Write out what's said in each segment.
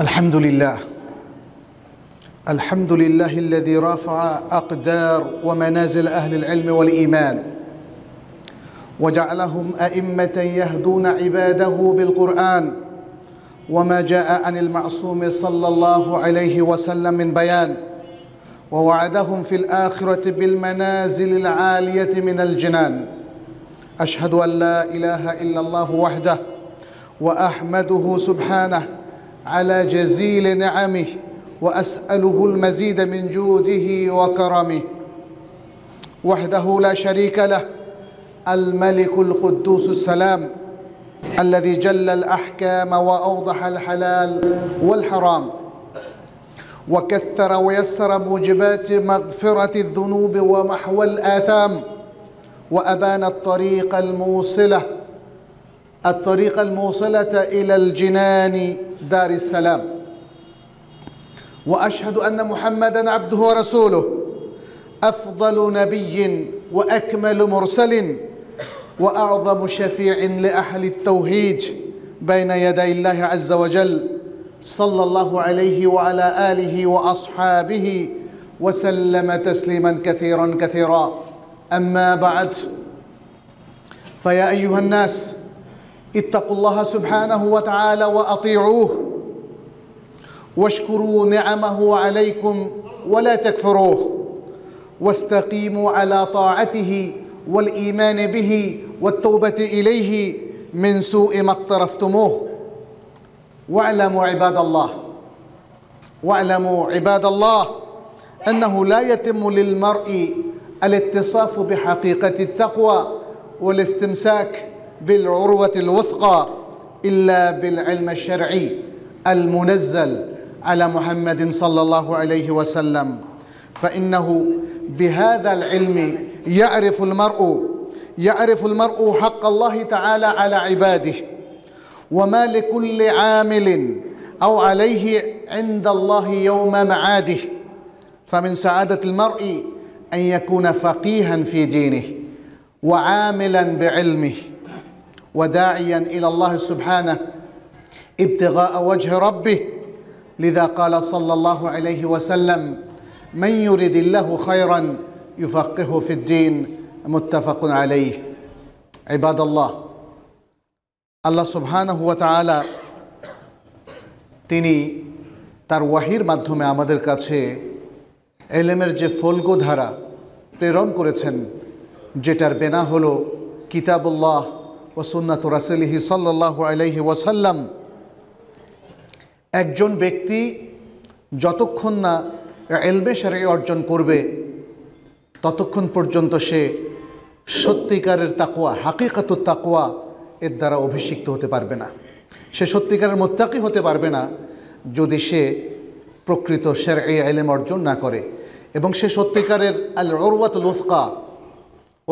الحمد لله الحمد لله الذي رفع أقدار ومنازل أهل العلم والإيمان وجعلهم أئمة يهدون عباده بالقرآن وما جاء عن المعصوم صلى الله عليه وسلم من بيان ووعدهم في الآخرة بالمنازل العالية من الجنان أشهد أن لا إله إلا الله وحده وأحمده سبحانه على جزيل نعمه واساله المزيد من جوده وكرمه وحده لا شريك له الملك القدوس السلام الذي جل الاحكام واوضح الحلال والحرام وكثر ويسر موجبات مغفره الذنوب ومحو الاثام وابان الطريق الموصله الطريق الموصلة إلى الجنان دار السلام وأشهد أن محمدًا عبده ورسوله أفضل نبي وأكمل مرسل وأعظم شفيع لأهل التوحيد بين يدي الله عز وجل صلى الله عليه وعلى آله وأصحابه وسلم تسليما كثيرا كثيرا أما بعد فيا أيها الناس اتقوا الله سبحانه وتعالى واطيعوه واشكروا نعمه عليكم ولا تكفروه واستقيموا على طاعته والايمان به والتوبه اليه من سوء ما اقترفتموه واعلموا عباد الله واعلموا عباد الله انه لا يتم للمرء الاتصاف بحقيقه التقوى والاستمساك بالعروة الوثقى إلا بالعلم الشرعي المنزل على محمد صلى الله عليه وسلم فإنه بهذا العلم يعرف المرء يعرف المرء حق الله تعالى على عباده وما لكل عامل أو عليه عند الله يوم معاده فمن سعادة المرء أن يكون فقيها في دينه وعاملا بعلمه وداعيا الى الله سبحانه ابتغاء وجه ربه لذا قال صلى الله عليه وسلم من يرد الله خيرا يفقهه في الدين متفق عليه عباد الله الله سبحانه وتعالى تني তার ওয়াহির মাধ্যমে আমাদের কাছে এলেমের যে ফলগো প্রেরণ করেছেন যেটার বেনা হলো কিতাবুল্লাহ ও সুন্নাত রাসুলিহি সাল্লাহ আলহি ওয়াসাল্লাম একজন ব্যক্তি যতক্ষণ না এলবে সারে অর্জন করবে ততক্ষণ পর্যন্ত সে সত্যিকারের তাকুয়া হাকিকাত তাকুয়া এর দ্বারা অভিষিক্ত হতে পারবে না সে সত্যিকারের মোত্তাকি হতে পারবে না যদি সে প্রকৃত শের এ আইলেম অর্জন না করে এবং সে সত্যিকারের আল অরওয়াত লুফকা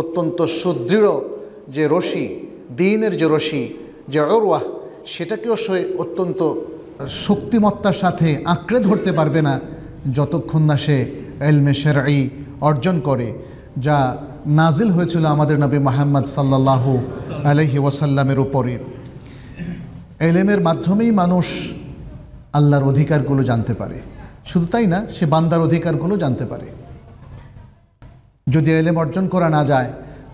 অত্যন্ত সুদৃঢ় যে রশি দিনের যে রশি যে অরওয়াহ সেটাকেও সে অত্যন্ত শক্তিমত্তার সাথে আঁকড়ে ধরতে পারবে না যতক্ষণ না সে এলমে শেরাই অর্জন করে যা নাজিল হয়েছিল আমাদের নবী মাহমদ সাল্লাহ আলহি ওয়াসাল্লামের উপরে এলেমের মাধ্যমেই মানুষ আল্লাহর অধিকারগুলো জানতে পারে শুধু তাই না সে বান্দার অধিকারগুলো জানতে পারে যদি এলেম অর্জন করা না যায়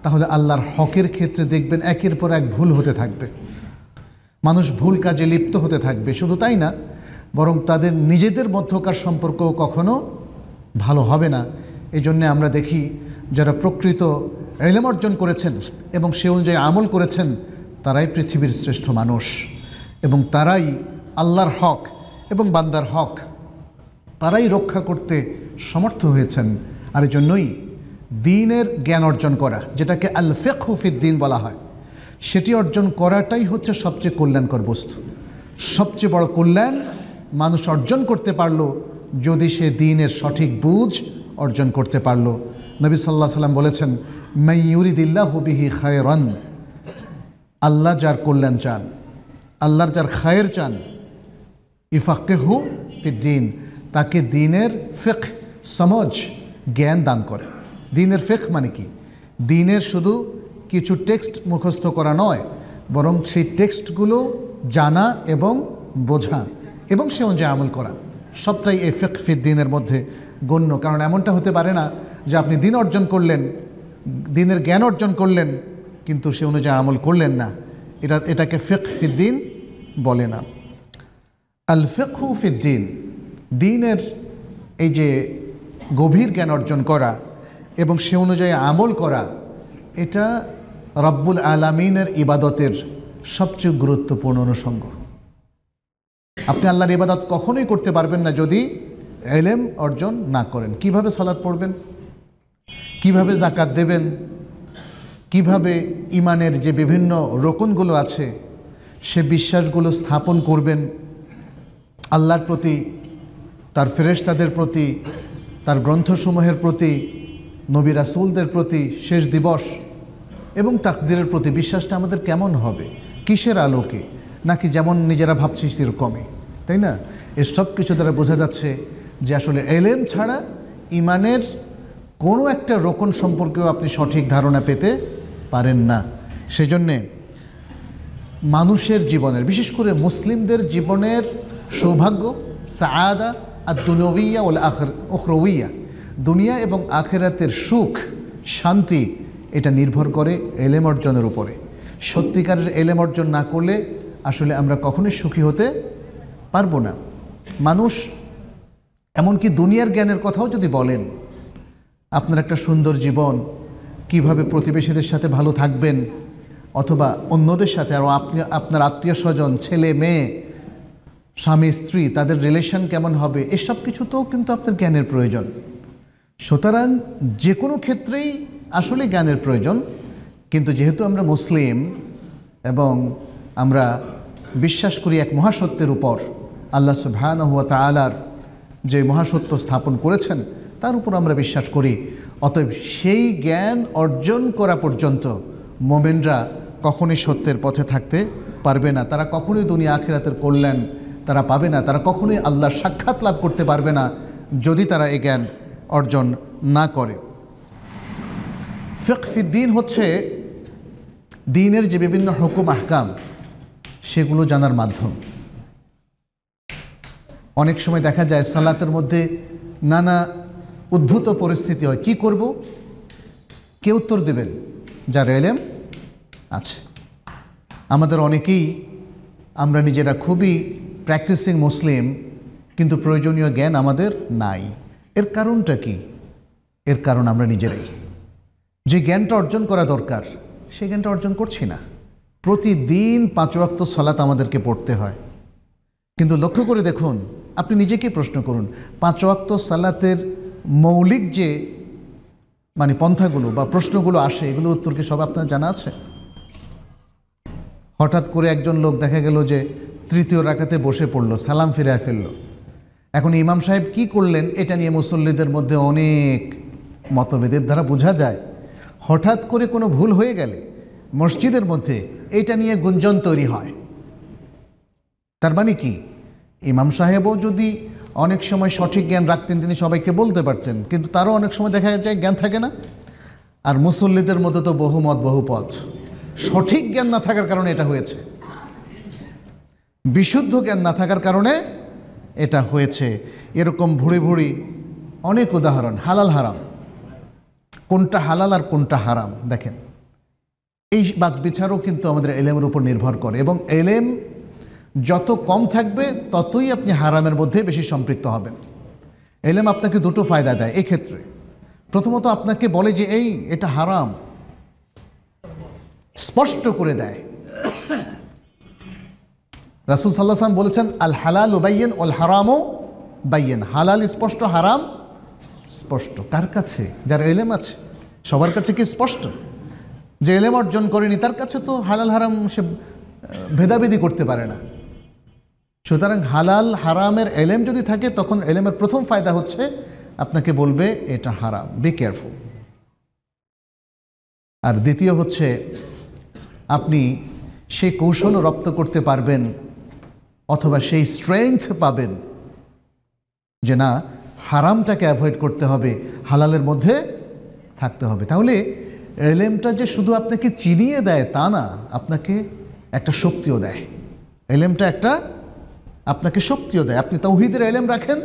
তাহলে আল্লাহর হকের ক্ষেত্রে দেখবেন একের পর এক ভুল হতে থাকবে মানুষ ভুল কাজে লিপ্ত হতে থাকবে শুধু তাই না বরং তাদের নিজেদের মধ্যকার সম্পর্ক কখনো ভালো হবে না এই জন্যে আমরা দেখি যারা প্রকৃত এলেম অর্জন করেছেন এবং সে অনুযায়ী আমল করেছেন তারাই পৃথিবীর শ্রেষ্ঠ মানুষ এবং তারাই আল্লাহর হক এবং বান্দার হক তারাই রক্ষা করতে সমর্থ হয়েছেন আর জন্যই দিনের জ্ঞান অর্জন করা যেটাকে আল ফেকুফির দিন বলা হয় সেটি অর্জন করাটাই হচ্ছে সবচেয়ে কল্যাণকর বস্তু সবচেয়ে বড় কল্যাণ মানুষ অর্জন করতে পারলো যদি সে দিনের সঠিক বুঝ অর্জন করতে পারলো নবী সাল্লাহ সাল্লাম বলেছেন মাইউরিদিল্লাহ হুবিহি খায়রান আল্লাহ যার কল্যাণ চান আল্লাহর যার খায়ের চান হু ফিদ্দিন তাকে দিনের ফেক সমজ জ্ঞান দান করে দিনের ফেক মানে কি দিনের শুধু কিছু টেক্সট মুখস্থ করা নয় বরং সেই টেক্সটগুলো জানা এবং বোঝা এবং সে অনুযায়ী আমল করা সবটাই এই ফেক ফির দিনের মধ্যে গণ্য কারণ এমনটা হতে পারে না যে আপনি দিন অর্জন করলেন দিনের জ্ঞান অর্জন করলেন কিন্তু সে অনুযায়ী আমল করলেন না এটা এটাকে ফেক ফিদ্দিন বলে না আল ফেকু ফিদ্দিন দিনের এই যে গভীর জ্ঞান অর্জন করা এবং সে অনুযায়ী আমল করা এটা রব্বুল আলামিনের ইবাদতের সবচেয়ে গুরুত্বপূর্ণ অনুষঙ্গ আপনি আল্লাহর ইবাদত কখনোই করতে পারবেন না যদি এলেম অর্জন না করেন কিভাবে সালাদ পড়বেন কিভাবে জাকাত দেবেন কিভাবে ইমানের যে বিভিন্ন রোকনগুলো আছে সে বিশ্বাসগুলো স্থাপন করবেন আল্লাহর প্রতি তার ফেরেশতাদের প্রতি তার গ্রন্থসমূহের প্রতি নবী রাসুলদের প্রতি শেষ দিবস এবং তাকদিরের প্রতি বিশ্বাসটা আমাদের কেমন হবে কিসের আলোকে নাকি যেমন নিজেরা ভাবছি সেরকমই তাই না এর সব কিছু দ্বারা বোঝা যাচ্ছে যে আসলে এলেম ছাড়া ইমানের কোনো একটা রোকন সম্পর্কেও আপনি সঠিক ধারণা পেতে পারেন না সেজন্যে মানুষের জীবনের বিশেষ করে মুসলিমদের জীবনের সৌভাগ্য সাদা আর দুনবিয়া ওল আখর ওখরউইয়া দুনিয়া এবং আখেরাতের সুখ শান্তি এটা নির্ভর করে এলেম অর্জনের উপরে সত্যিকারের এলেম অর্জন না করলে আসলে আমরা কখনোই সুখী হতে পারবো না মানুষ এমনকি দুনিয়ার জ্ঞানের কথাও যদি বলেন আপনার একটা সুন্দর জীবন কিভাবে প্রতিবেশীদের সাথে ভালো থাকবেন অথবা অন্যদের সাথে আরও আপনি আপনার আত্মীয় স্বজন ছেলে মেয়ে স্বামী স্ত্রী তাদের রিলেশন কেমন হবে এসব কিছুতেও কিন্তু আপনার জ্ঞানের প্রয়োজন সুতরাং যে কোনো ক্ষেত্রেই আসলে জ্ঞানের প্রয়োজন কিন্তু যেহেতু আমরা মুসলিম এবং আমরা বিশ্বাস করি এক মহাসত্যের উপর আল্লাহ সুবহানহুয়া তালার যে মহাসত্য স্থাপন করেছেন তার উপর আমরা বিশ্বাস করি অতএব সেই জ্ঞান অর্জন করা পর্যন্ত মোমেনরা কখনই সত্যের পথে থাকতে পারবে না তারা কখনোই দুনিয়া আখিরাতের কল্যাণ তারা পাবে না তারা কখনোই আল্লাহর সাক্ষাৎ লাভ করতে পারবে না যদি তারা এই জ্ঞান অর্জন না করে ফিকফিদ্দিন হচ্ছে দিনের যে বিভিন্ন হুকুম আহকাম সেগুলো জানার মাধ্যম অনেক সময় দেখা যায় সালাতের মধ্যে নানা উদ্ভূত পরিস্থিতি হয় কি করব কে উত্তর দেবেন যার এলেম আছে আমাদের অনেকেই আমরা নিজেরা খুবই প্র্যাকটিসিং মুসলিম কিন্তু প্রয়োজনীয় জ্ঞান আমাদের নাই এর কারণটা কি এর কারণ আমরা নিজেরাই যে জ্ঞানটা অর্জন করা দরকার সেই জ্ঞানটা অর্জন করছি না প্রতিদিন পাঁচ সালাত আমাদেরকে পড়তে হয় কিন্তু লক্ষ্য করে দেখুন আপনি নিজেকে প্রশ্ন করুন পাঁচ সালাতের মৌলিক যে মানে পন্থাগুলো বা প্রশ্নগুলো আসে এগুলোর উত্তর কি সব আপনার জানা আছে হঠাৎ করে একজন লোক দেখা গেল যে তৃতীয় রাখাতে বসে পড়লো সালাম ফিরে ফেললো এখন ইমাম সাহেব কি করলেন এটা নিয়ে মুসল্লিদের মধ্যে অনেক মতভেদের দ্বারা বোঝা যায় হঠাৎ করে কোনো ভুল হয়ে গেলে মসজিদের মধ্যে এটা নিয়ে গুঞ্জন তৈরি হয় তার মানে কি ইমাম সাহেবও যদি অনেক সময় সঠিক জ্ঞান রাখতেন তিনি সবাইকে বলতে পারতেন কিন্তু তারও অনেক সময় দেখা যায় জ্ঞান থাকে না আর মুসল্লিদের মধ্যে তো বহু মত বহু পথ সঠিক জ্ঞান না থাকার কারণে এটা হয়েছে বিশুদ্ধ জ্ঞান না থাকার কারণে এটা হয়েছে এরকম ভুড়ি ভুড়ি অনেক উদাহরণ হালাল হারাম কোনটা হালাল আর কোনটা হারাম দেখেন এই বাছ বিচারও কিন্তু আমাদের এলেমের উপর নির্ভর করে এবং এলেম যত কম থাকবে ততই আপনি হারামের মধ্যে বেশি সম্পৃক্ত হবেন এলেম আপনাকে দুটো ফায়দা দেয় এক্ষেত্রে প্রথমত আপনাকে বলে যে এই এটা হারাম স্পষ্ট করে দেয় রাসুল সাল্লাহ সাল্লাম বলেছেন আল হালাল বাইয়েন অল হারামও বাইয়েন হালাল স্পষ্ট হারাম স্পষ্ট কার কাছে যার এলেম আছে সবার কাছে কি স্পষ্ট যে এলেম অর্জন করেনি তার কাছে তো হালাল হারাম সে ভেদাভেদি করতে পারে না সুতরাং হালাল হারামের এলেম যদি থাকে তখন এলেমের প্রথম ফায়দা হচ্ছে আপনাকে বলবে এটা হারাম বি কেয়ারফুল আর দ্বিতীয় হচ্ছে আপনি সে কৌশলও রপ্ত করতে পারবেন অথবা সেই স্ট্রেংথ পাবেন যে না হারামটাকে অ্যাভয়েড করতে হবে হালালের মধ্যে থাকতে হবে তাহলে এলএমটা যে শুধু আপনাকে চিনিয়ে দেয় তা না আপনাকে একটা শক্তিও দেয় এলএমটা একটা আপনাকে শক্তিও দেয় আপনি তৌহিদের এলেম রাখেন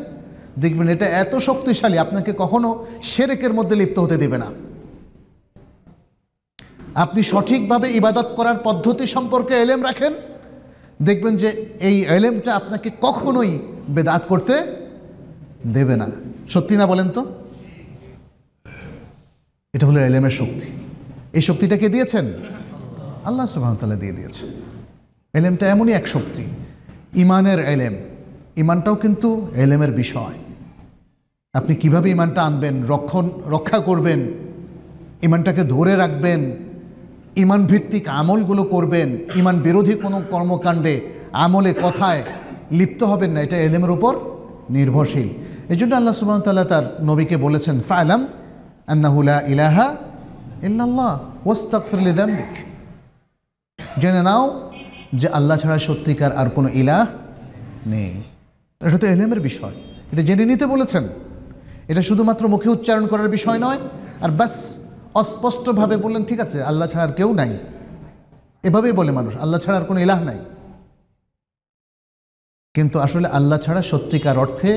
দেখবেন এটা এত শক্তিশালী আপনাকে কখনো সেরেকের মধ্যে লিপ্ত হতে দেবে না আপনি সঠিকভাবে ইবাদত করার পদ্ধতি সম্পর্কে এলেম রাখেন দেখবেন যে এই এলেমটা আপনাকে কখনোই বেদাত করতে দেবে না সত্যি না বলেন তো এটা হলো এলেমের শক্তি এই শক্তিটা কে দিয়েছেন আল্লাহ সুবাহতাল্লাহ দিয়ে দিয়েছেন এলেমটা এমনই এক শক্তি ইমানের এলেম ইমানটাও কিন্তু এলেমের বিষয় আপনি কিভাবে ইমানটা আনবেন রক্ষণ রক্ষা করবেন ইমানটাকে ধরে রাখবেন ইমান ভিত্তিক আমলগুলো করবেন ইমান বিরোধী কোনো কর্মকাণ্ডে আমলে কথায় লিপ্ত হবেন না এটা এলেমের উপর নির্ভরশীল এই জন্য আল্লাহ সুবাহ তাল্লাহ তার নবীকে বলেছেন ফায়লাম আন্নাহুলা ইলাহা ইল্লাল্লাহ ওয়াস্তাক ফিরলিদাম্বিক জেনে নাও যে আল্লাহ ছাড়া সত্যিকার আর কোনো ইলাহ নেই এটা তো এলেমের বিষয় এটা জেনে নিতে বলেছেন এটা শুধুমাত্র মুখে উচ্চারণ করার বিষয় নয় আর ব্যাস অস্পষ্টভাবে বললেন ঠিক আছে আল্লাহ ছাড়ার কেউ নাই এভাবেই বলে মানুষ আল্লাহ ছাড়ার কোনো ইলাহ নাই কিন্তু আসলে আল্লাহ ছাড়া সত্যিকার অর্থে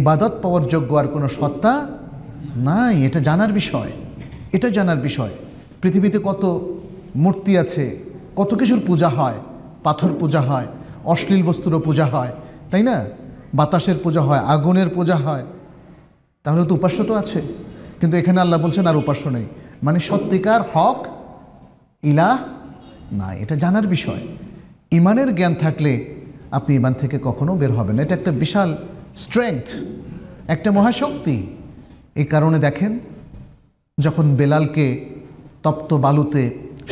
ইবাদত পাওয়ার যোগ্য আর কোনো সত্তা নাই এটা জানার বিষয় এটা জানার বিষয় পৃথিবীতে কত মূর্তি আছে কত কিছুর পূজা হয় পাথর পূজা হয় অশ্লীল বস্তুরও পূজা হয় তাই না বাতাসের পূজা হয় আগুনের পূজা হয় তাহলে তো উপাস্য তো আছে কিন্তু এখানে আল্লাহ বলছেন আর উপাস্য নেই মানে সত্যিকার হক ইলাহ না এটা জানার বিষয় ইমানের জ্ঞান থাকলে আপনি ইমান থেকে কখনো বের হবেন এটা একটা বিশাল স্ট্রেংথ একটা মহাশক্তি এই কারণে দেখেন যখন বেলালকে তপ্ত বালুতে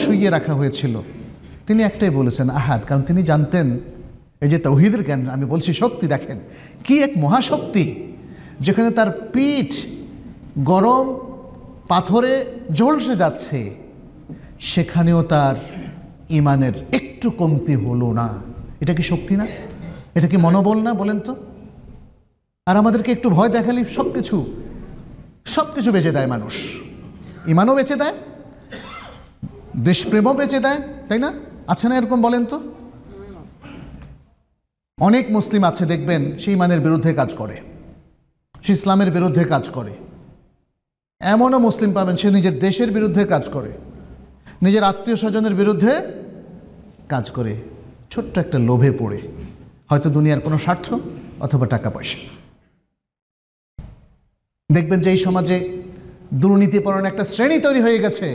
শুইয়ে রাখা হয়েছিল তিনি একটাই বলেছেন আহাত কারণ তিনি জানতেন এই যে তৌহিদের জ্ঞান আমি বলছি শক্তি দেখেন কি এক মহাশক্তি যেখানে তার পিঠ গরম পাথরে ঝলসে যাচ্ছে সেখানেও তার ইমানের একটু কমতি হলো না এটা কি শক্তি না এটা কি মনোবল না বলেন তো আর আমাদেরকে একটু ভয় দেখালি সব কিছু সব কিছু বেঁচে দেয় মানুষ ইমানও বেঁচে দেয় দেশপ্রেমও বেঁচে দেয় তাই না আছে না এরকম বলেন তো অনেক মুসলিম আছে দেখবেন সে ইমানের বিরুদ্ধে কাজ করে সে ইসলামের বিরুদ্ধে কাজ করে এমনও মুসলিম পাবেন সে নিজের দেশের বিরুদ্ধে কাজ করে নিজের আত্মীয় স্বজনের বিরুদ্ধে কাজ করে ছোট্ট একটা লোভে পড়ে হয়তো দুনিয়ার কোনো স্বার্থ অথবা টাকা পয়সা দেখবেন যে এই সমাজে দুর্নীতিপরণ একটা শ্রেণী তৈরি হয়ে গেছে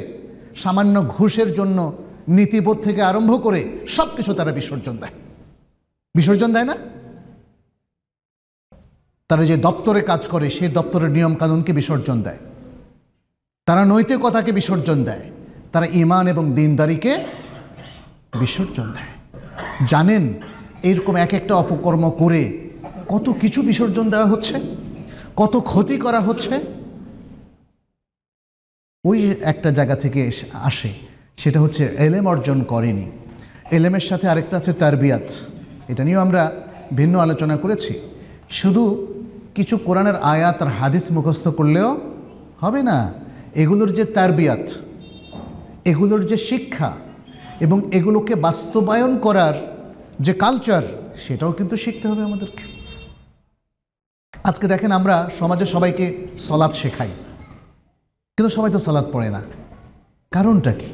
সামান্য ঘুষের জন্য নীতিবোধ থেকে আরম্ভ করে সব কিছু তারা বিসর্জন দেয় বিসর্জন দেয় না তারা যে দপ্তরে কাজ করে সেই দপ্তরের নিয়মকানুনকে বিসর্জন দেয় তারা নৈতিকতাকে বিসর্জন দেয় তারা ইমান এবং দিনদারিকে বিসর্জন দেয় জানেন এরকম এক একটা অপকর্ম করে কত কিছু বিসর্জন দেওয়া হচ্ছে কত ক্ষতি করা হচ্ছে ওই একটা জায়গা থেকে আসে সেটা হচ্ছে এলেম অর্জন করেনি এলেমের সাথে আরেকটা আছে তারবিয়াত এটা নিয়েও আমরা ভিন্ন আলোচনা করেছি শুধু কিছু কোরআনের আয়াত আর হাদিস মুখস্থ করলেও হবে না এগুলোর যে তারবিয়াত এগুলোর যে শিক্ষা এবং এগুলোকে বাস্তবায়ন করার যে কালচার সেটাও কিন্তু শিখতে হবে আমাদেরকে আজকে দেখেন আমরা সমাজে সবাইকে সলাদ শেখাই কিন্তু সবাই তো সালাদ পড়ে না কারণটা কি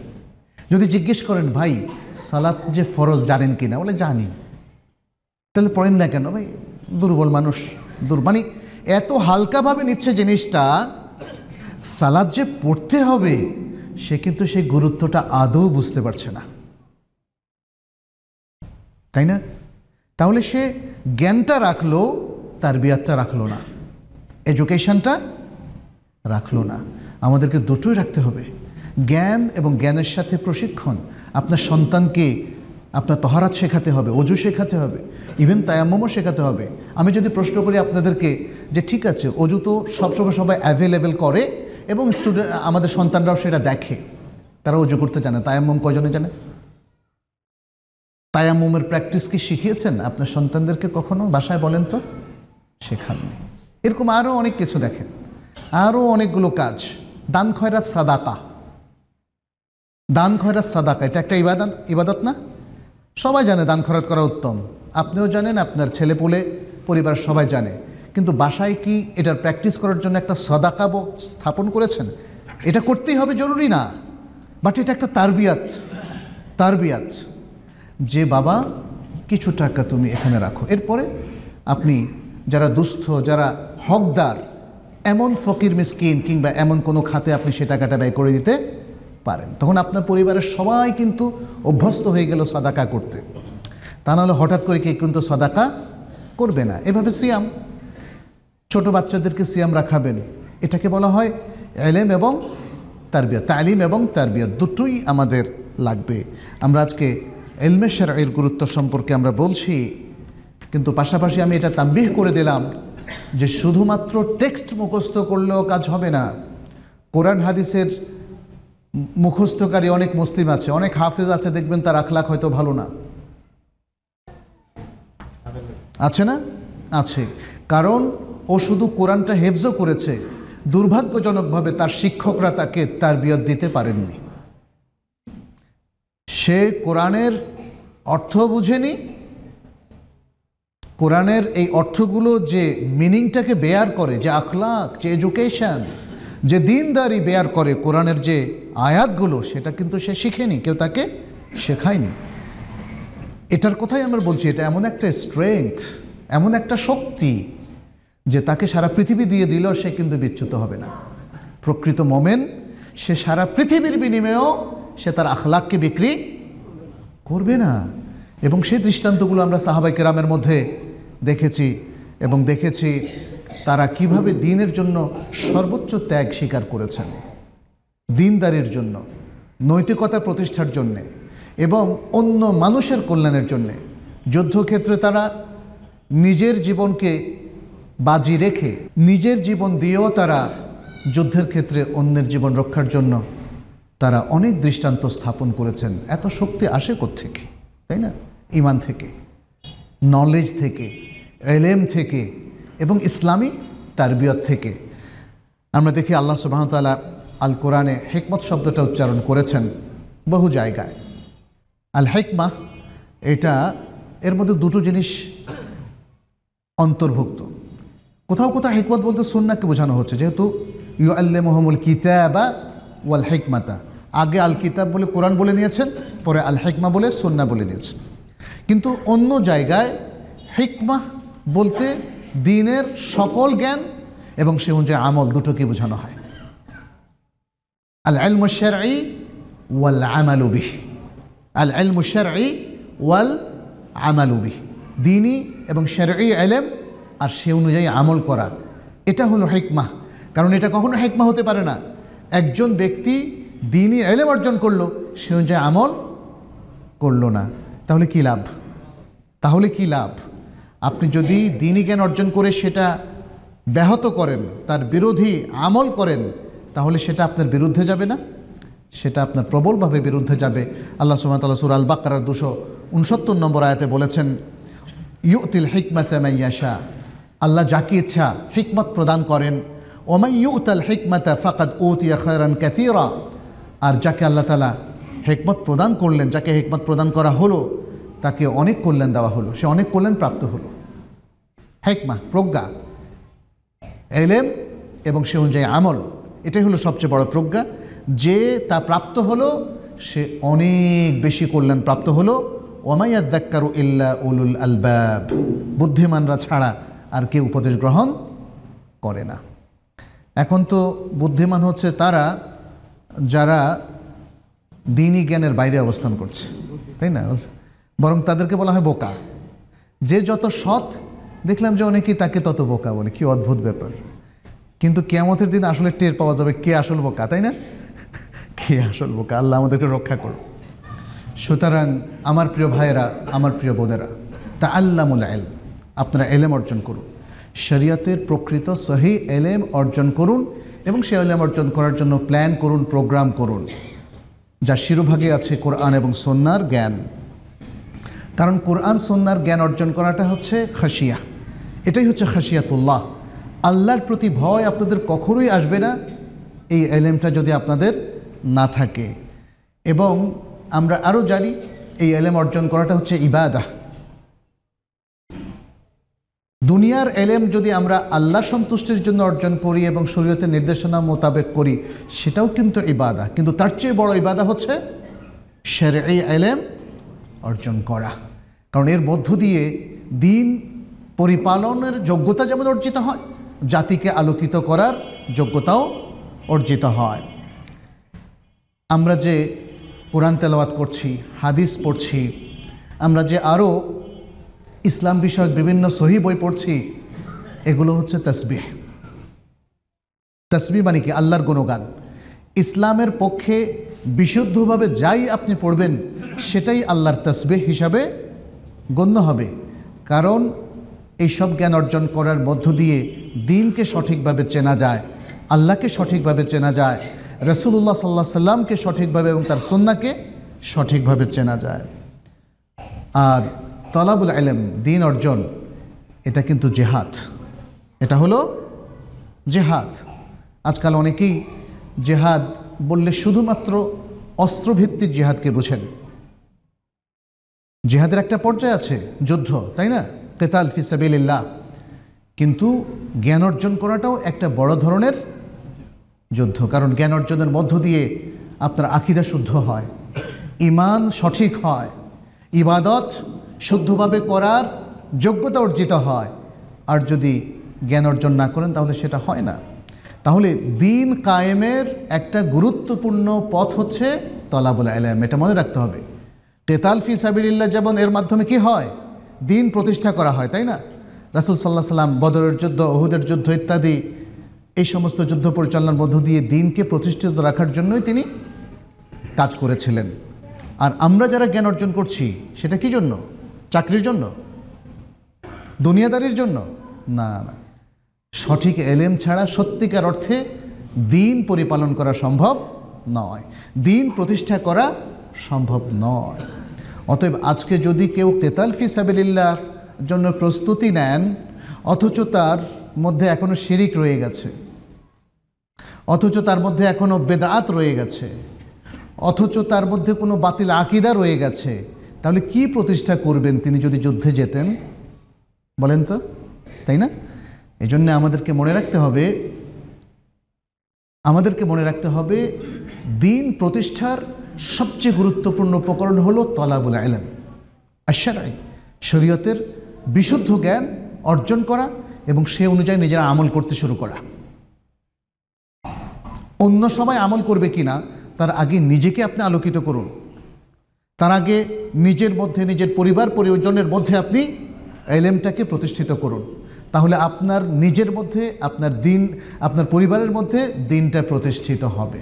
যদি জিজ্ঞেস করেন ভাই সালাদ যে ফরজ জানেন কি না বলে জানি তাহলে পড়েন না কেন ভাই দুর্বল মানুষ মানে এত হালকাভাবে নিচ্ছে জিনিসটা সালাদ যে পড়তে হবে সে কিন্তু সেই গুরুত্বটা আদৌ বুঝতে পারছে না তাই না তাহলে সে জ্ঞানটা রাখলো তার বিয়ারটা রাখলো না এডুকেশনটা রাখলো না আমাদেরকে দুটোই রাখতে হবে জ্ঞান এবং জ্ঞানের সাথে প্রশিক্ষণ আপনার সন্তানকে আপনার তহারাত শেখাতে হবে অজু শেখাতে হবে ইভেন তায়াম্মমও শেখাতে হবে আমি যদি প্রশ্ন করি আপনাদেরকে যে ঠিক আছে অজু তো সবসময় সবাই অ্যাভেলেবেল করে এবং স্টুডেন্ট আমাদের সন্তানরাও সেটা দেখে তারা অজু করতে জানে তায়াম্মম কজনে জানে তায়াম্মমের প্র্যাকটিস কি শিখিয়েছেন আপনার সন্তানদেরকে কখনো বাসায় বলেন তো শেখাননি এরকম আরও অনেক কিছু দেখেন আরও অনেকগুলো কাজ দান খয়রাত সাদাকা দান খয়রাত সাদাকা এটা একটা ইবাদত ইবাদত না সবাই জানে দান খয়রাত করা উত্তম আপনিও জানেন আপনার ছেলে পুলে পরিবার সবাই জানে কিন্তু বাসায় কি এটার প্র্যাকটিস করার জন্য একটা সদাকাব স্থাপন করেছেন এটা করতেই হবে জরুরি না বাট এটা একটা তারবিয়াত তারবিয়াত যে বাবা কিছু টাকা তুমি এখানে রাখো এরপরে আপনি যারা দুস্থ যারা হকদার এমন ফকির মিসকিন কিংবা এমন কোনো খাতে আপনি সে টাকাটা ব্যয় করে দিতে পারেন তখন আপনার পরিবারের সবাই কিন্তু অভ্যস্ত হয়ে গেল সদাকা করতে তা নাহলে হঠাৎ করে কে কিন্তু সদাকা করবে না এভাবে সিয়াম ছোট বাচ্চাদেরকে সিয়াম রাখাবেন এটাকে বলা হয় এলেম এবং তারবিয়া তালিম এবং তারবিয়া দুটোই আমাদের লাগবে আমরা আজকে এলমে এর গুরুত্ব সম্পর্কে আমরা বলছি কিন্তু পাশাপাশি আমি এটা তাম্বিহ করে দিলাম যে শুধুমাত্র টেক্সট মুখস্থ করলেও কাজ হবে না কোরআন হাদিসের মুখস্থকারী অনেক মুসলিম আছে অনেক হাফেজ আছে দেখবেন তার আখলাখ হয়তো ভালো না আছে না আছে কারণ ও শুধু কোরআনটা হেফজও করেছে দুর্ভাগ্যজনকভাবে তার শিক্ষকরা তাকে তার বিয়ত দিতে পারেননি সে কোরআনের অর্থ বুঝেনি কোরআনের এই অর্থগুলো যে মিনিংটাকে বেয়ার করে যে আখলাক যে এডুকেশান যে দিনদারি বেয়ার করে কোরআনের যে আয়াতগুলো সেটা কিন্তু সে শিখেনি কেউ তাকে শেখায়নি এটার কথাই আমরা বলছি এটা এমন একটা স্ট্রেংথ এমন একটা শক্তি যে তাকে সারা পৃথিবী দিয়ে দিলেও সে কিন্তু বিচ্যুত হবে না প্রকৃত মোমেন সে সারা পৃথিবীর বিনিময়েও সে তার আখলাককে বিক্রি করবে না এবং সেই দৃষ্টান্তগুলো আমরা সাহাবাই কেরামের মধ্যে দেখেছি এবং দেখেছি তারা কিভাবে দিনের জন্য সর্বোচ্চ ত্যাগ স্বীকার করেছেন দিনদারির জন্য নৈতিকতা প্রতিষ্ঠার জন্যে এবং অন্য মানুষের কল্যাণের জন্যে যুদ্ধক্ষেত্রে তারা নিজের জীবনকে বাজি রেখে নিজের জীবন দিয়েও তারা যুদ্ধের ক্ষেত্রে অন্যের জীবন রক্ষার জন্য তারা অনেক দৃষ্টান্ত স্থাপন করেছেন এত শক্তি আসে থেকে তাই না ইমান থেকে নলেজ থেকে এলেম থেকে এবং ইসলামী তারবিয়ত থেকে আমরা দেখি আল্লাহ সুবাহতালা আল কোরআনে হেকমত শব্দটা উচ্চারণ করেছেন বহু জায়গায় আল হেকমাহ এটা এর মধ্যে দুটো জিনিস অন্তর্ভুক্ত কোথাও কোথাও হিকমত বলতে সুন্নাকে বোঝানো হচ্ছে যেহেতু ইউ আল্লে মোহামুল কিতাবা ওয়াল হেকমাতা আগে আল কিতাব বলে কোরআন বলে নিয়েছেন পরে আল হেকমা বলে সন্না বলে নিয়েছেন কিন্তু অন্য জায়গায় হেকমা বলতে দিনের সকল জ্ঞান এবং সে অনুযায়ী আমল দুটোকে বোঝানো হয় আল আল মুশার I wall আমালুবি Al Al মুশার I ওয়াল আমালুবি দিনই এবং শের ই আলেম আর সে অনুযায়ী আমল করা এটা হলো হেকমাহ কারণ এটা কখনো হেকমা হতে পারে না একজন ব্যক্তি দিনই এলেম অর্জন করলো সে অনুযায়ী আমল করলো না তাহলে কি লাভ তাহলে কি লাভ আপনি যদি দিনই জ্ঞান অর্জন করে সেটা ব্যাহত করেন তার বিরোধী আমল করেন তাহলে সেটা আপনার বিরুদ্ধে যাবে না সেটা আপনার প্রবলভাবে বিরুদ্ধে যাবে আল্লাহ সুমাতাল্লাহ সুর আল বাকরার দুশো উনসত্তর নম্বর আয়াতে বলেছেন ইউতিল হিকমাতে মাইয়াশা আল্লাহ যাকে ইচ্ছা হিকমত প্রদান করেন ওমাই ইউতাল হিকমতা ফাকাদ তিয়া খয়রান ক্যাথিরা আর যাকে আল্লাহ তালা হেকমত প্রদান করলেন যাকে হেকমত প্রদান করা হলো তাকে অনেক কল্যাণ দেওয়া হলো সে অনেক কল্যাণ প্রাপ্ত হলো হেকমা প্রজ্ঞা এলেম এবং সে অনুযায়ী আমল এটাই হলো সবচেয়ে বড় প্রজ্ঞা যে তা প্রাপ্ত হলো সে অনেক বেশি কল্যাণ প্রাপ্ত হলো ওমাইয়াদ্দাক্কারু ইল্লা উলুল আলবাব বুদ্ধিমানরা ছাড়া আর কেউ উপদেশ গ্রহণ করে না এখন তো বুদ্ধিমান হচ্ছে তারা যারা দিনই জ্ঞানের বাইরে অবস্থান করছে তাই না বরং তাদেরকে বলা হয় বোকা যে যত সৎ দেখলাম যে অনেকেই তাকে তত বোকা বলে কি অদ্ভুত ব্যাপার কিন্তু কেয়ামতের দিন আসলে টের পাওয়া যাবে কে আসল বোকা তাই না কে আসল বোকা আল্লাহ আমাদেরকে রক্ষা করো সুতরাং আমার প্রিয় ভাইয়েরা আমার প্রিয় বোনেরা তা আল্লাহ আলম আপনারা এলেম অর্জন করুন শরিয়তের প্রকৃত সহি এলেম অর্জন করুন এবং সে এলেম অর্জন করার জন্য প্ল্যান করুন প্রোগ্রাম করুন যার শিরোভাগে আছে কোরআন এবং সন্ন্যার জ্ঞান কারণ কোরআন সন্ন্যার জ্ঞান অর্জন করাটা হচ্ছে খাসিয়া এটাই হচ্ছে খাসিয়াতুল্লাহ আল্লাহর প্রতি ভয় আপনাদের কখনোই আসবে না এই এলেমটা যদি আপনাদের না থাকে এবং আমরা আরও জানি এই এলেম অর্জন করাটা হচ্ছে ইবাদাহ দুনিয়ার এলেম যদি আমরা আল্লাহ সন্তুষ্টির জন্য অর্জন করি এবং শরীয়তের নির্দেশনা মোতাবেক করি সেটাও কিন্তু ইবাদা কিন্তু তার চেয়ে বড় ইবাদা হচ্ছে সের এই এলেম অর্জন করা কারণ এর মধ্য দিয়ে দিন পরিপালনের যোগ্যতা যেমন অর্জিত হয় জাতিকে আলোকিত করার যোগ্যতাও অর্জিত হয় আমরা যে কোরআন তেলাওয়াত করছি হাদিস পড়ছি আমরা যে আরও ইসলাম বিষয়ক বিভিন্ন সহি বই পড়ছি এগুলো হচ্ছে তসবিহ তসবি মানে কি আল্লাহর গুণগান ইসলামের পক্ষে বিশুদ্ধভাবে যাই আপনি পড়বেন সেটাই আল্লাহর তসবে হিসাবে গণ্য হবে কারণ এইসব জ্ঞান অর্জন করার মধ্য দিয়ে দিনকে সঠিকভাবে চেনা যায় আল্লাহকে সঠিকভাবে চেনা যায় রসুল্লাহ সাল্লাহ সাল্লামকে সঠিকভাবে এবং তার সন্নাকে সঠিকভাবে চেনা যায় আর তলাবুল আলম দিন অর্জন এটা কিন্তু জেহাদ এটা হলো জেহাদ আজকাল অনেকেই জেহাদ বললে শুধুমাত্র অস্ত্রভিত্তিক জেহাদকে বুঝেন জেহাদের একটা পর্যায় আছে যুদ্ধ তাই না কেতাল ফিসাবিল্লাহ কিন্তু জ্ঞান অর্জন করাটাও একটা বড় ধরনের যুদ্ধ কারণ জ্ঞান অর্জনের মধ্য দিয়ে আপনার আখিদা শুদ্ধ হয় ইমান সঠিক হয় ইবাদত শুদ্ধভাবে করার যোগ্যতা অর্জিত হয় আর যদি জ্ঞান অর্জন না করেন তাহলে সেটা হয় না তাহলে দিন কায়েমের একটা গুরুত্বপূর্ণ পথ হচ্ছে তলাবুল আলাম এটা মনে রাখতে হবে কেতাল ফি সাবিল্লা যেমন এর মাধ্যমে কি হয় দিন প্রতিষ্ঠা করা হয় তাই না রাসুল সাল্লাহ সাল্লাম বদরের যুদ্ধ অহুদের যুদ্ধ ইত্যাদি এই সমস্ত যুদ্ধ পরিচালনার মধ্য দিয়ে দিনকে প্রতিষ্ঠিত রাখার জন্যই তিনি কাজ করেছিলেন আর আমরা যারা জ্ঞান অর্জন করছি সেটা কি জন্য চাকরির জন্য দুনিয়াদারির জন্য না না সঠিক এলেম ছাড়া সত্যিকার অর্থে দিন পরিপালন করা সম্ভব নয় দিন প্রতিষ্ঠা করা সম্ভব নয় অতএব আজকে যদি কেউ তেতাল ফিসাবিল্লার জন্য প্রস্তুতি নেন অথচ তার মধ্যে এখনও শিরিক রয়ে গেছে অথচ তার মধ্যে এখনও বেদাত রয়ে গেছে অথচ তার মধ্যে কোনো বাতিল আকিদা রয়ে গেছে তাহলে কি প্রতিষ্ঠা করবেন তিনি যদি যুদ্ধে যেতেন বলেন তো তাই না এই জন্য আমাদেরকে মনে রাখতে হবে আমাদেরকে মনে রাখতে হবে দিন প্রতিষ্ঠার সবচেয়ে গুরুত্বপূর্ণ উপকরণ হল তলাবুল আলম আশারাই শরীয়তের বিশুদ্ধ জ্ঞান অর্জন করা এবং সে অনুযায়ী নিজেরা আমল করতে শুরু করা অন্য সময় আমল করবে কিনা তার আগে নিজেকে আপনি আলোকিত করুন তার আগে নিজের মধ্যে নিজের পরিবার পরিজনের মধ্যে আপনি এলেমটাকে প্রতিষ্ঠিত করুন তাহলে আপনার নিজের মধ্যে আপনার দিন আপনার পরিবারের মধ্যে দিনটা প্রতিষ্ঠিত হবে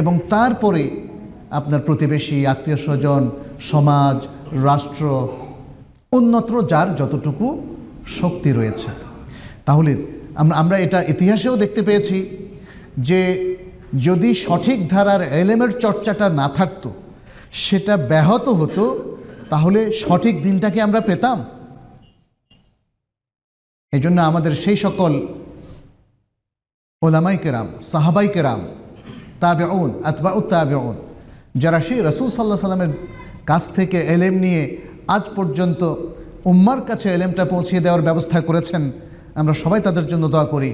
এবং তারপরে আপনার প্রতিবেশী আত্মীয় স্বজন সমাজ রাষ্ট্র অন্যত্র যার যতটুকু শক্তি রয়েছে তাহলে আমরা আমরা এটা ইতিহাসেও দেখতে পেয়েছি যে যদি সঠিক ধারার এলেমের চর্চাটা না থাকতো সেটা ব্যাহত হতো তাহলে সঠিক দিনটাকে আমরা পেতাম এই জন্য আমাদের সেই সকল ওলামাই কেরাম সাহাবাই কেরাম তাবেউন আতবা উত্তাবেউন যারা সেই রসুল সাল্লাহ সাল্লামের কাছ থেকে এলেম নিয়ে আজ পর্যন্ত উম্মার কাছে এলেমটা পৌঁছিয়ে দেওয়ার ব্যবস্থা করেছেন আমরা সবাই তাদের জন্য দোয়া করি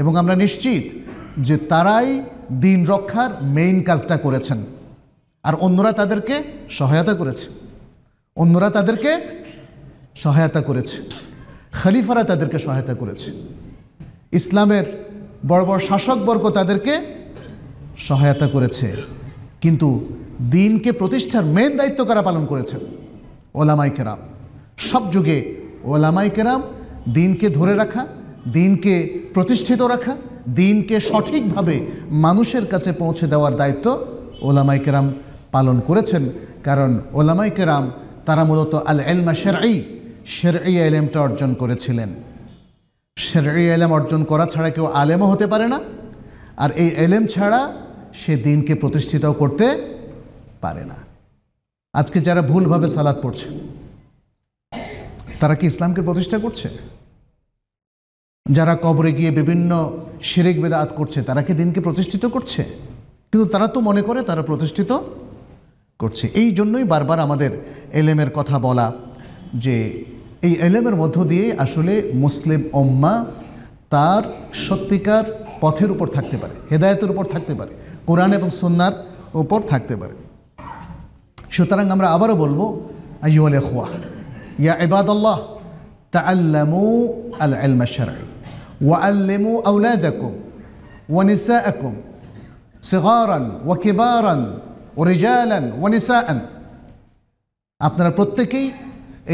এবং আমরা নিশ্চিত যে তারাই দিন রক্ষার মেইন কাজটা করেছেন আর অন্যরা তাদেরকে সহায়তা করেছে অন্যরা তাদেরকে সহায়তা করেছে খালিফারা তাদেরকে সহায়তা করেছে ইসলামের বড় বড় শাসকবর্গ তাদেরকে সহায়তা করেছে কিন্তু দিনকে প্রতিষ্ঠার মেন দায়িত্ব কারা পালন করেছেন ওলামাই কেরাম সব যুগে ওলামাই কেরাম দিনকে ধরে রাখা দিনকে প্রতিষ্ঠিত রাখা দিনকে সঠিকভাবে মানুষের কাছে পৌঁছে দেওয়ার দায়িত্ব ওলামাই কেরাম পালন করেছেন কারণ ওলামাই কেরাম তারা মূলত আল এলমা শের শেরঈ এলেমটা অর্জন করেছিলেন শেরঈ এলেম অর্জন করা ছাড়া কেউ আলেমও হতে পারে না আর এই এলেম ছাড়া সে দিনকে প্রতিষ্ঠিতও করতে পারে না আজকে যারা ভুলভাবে সালাদ পড়ছে তারা কি ইসলামকে প্রতিষ্ঠা করছে যারা কবরে গিয়ে বিভিন্ন শিরেক বেদাত করছে তারা কি দিনকে প্রতিষ্ঠিত করছে কিন্তু তারা তো মনে করে তারা প্রতিষ্ঠিত করছে এই জন্যই বারবার আমাদের এলেমের কথা বলা যে এই এলেমের মধ্য দিয়ে আসলে মুসলিম ওম্মা তার সত্যিকার পথের উপর থাকতে পারে হেদায়তের উপর থাকতে পারে কোরআন এবং সন্ন্যার উপর থাকতে পারে সুতরাং আমরা আবারও বলবো আইয়ালে খোয়া ইয়া তা আল্লামু আল ইলমা শারঈ ওয়া আউলা জাকুম ওয়া আকুম সেহারান ওয়া কেবারান ওরেজালান ওয়ানিসাআন আপনারা প্রত্যেকেই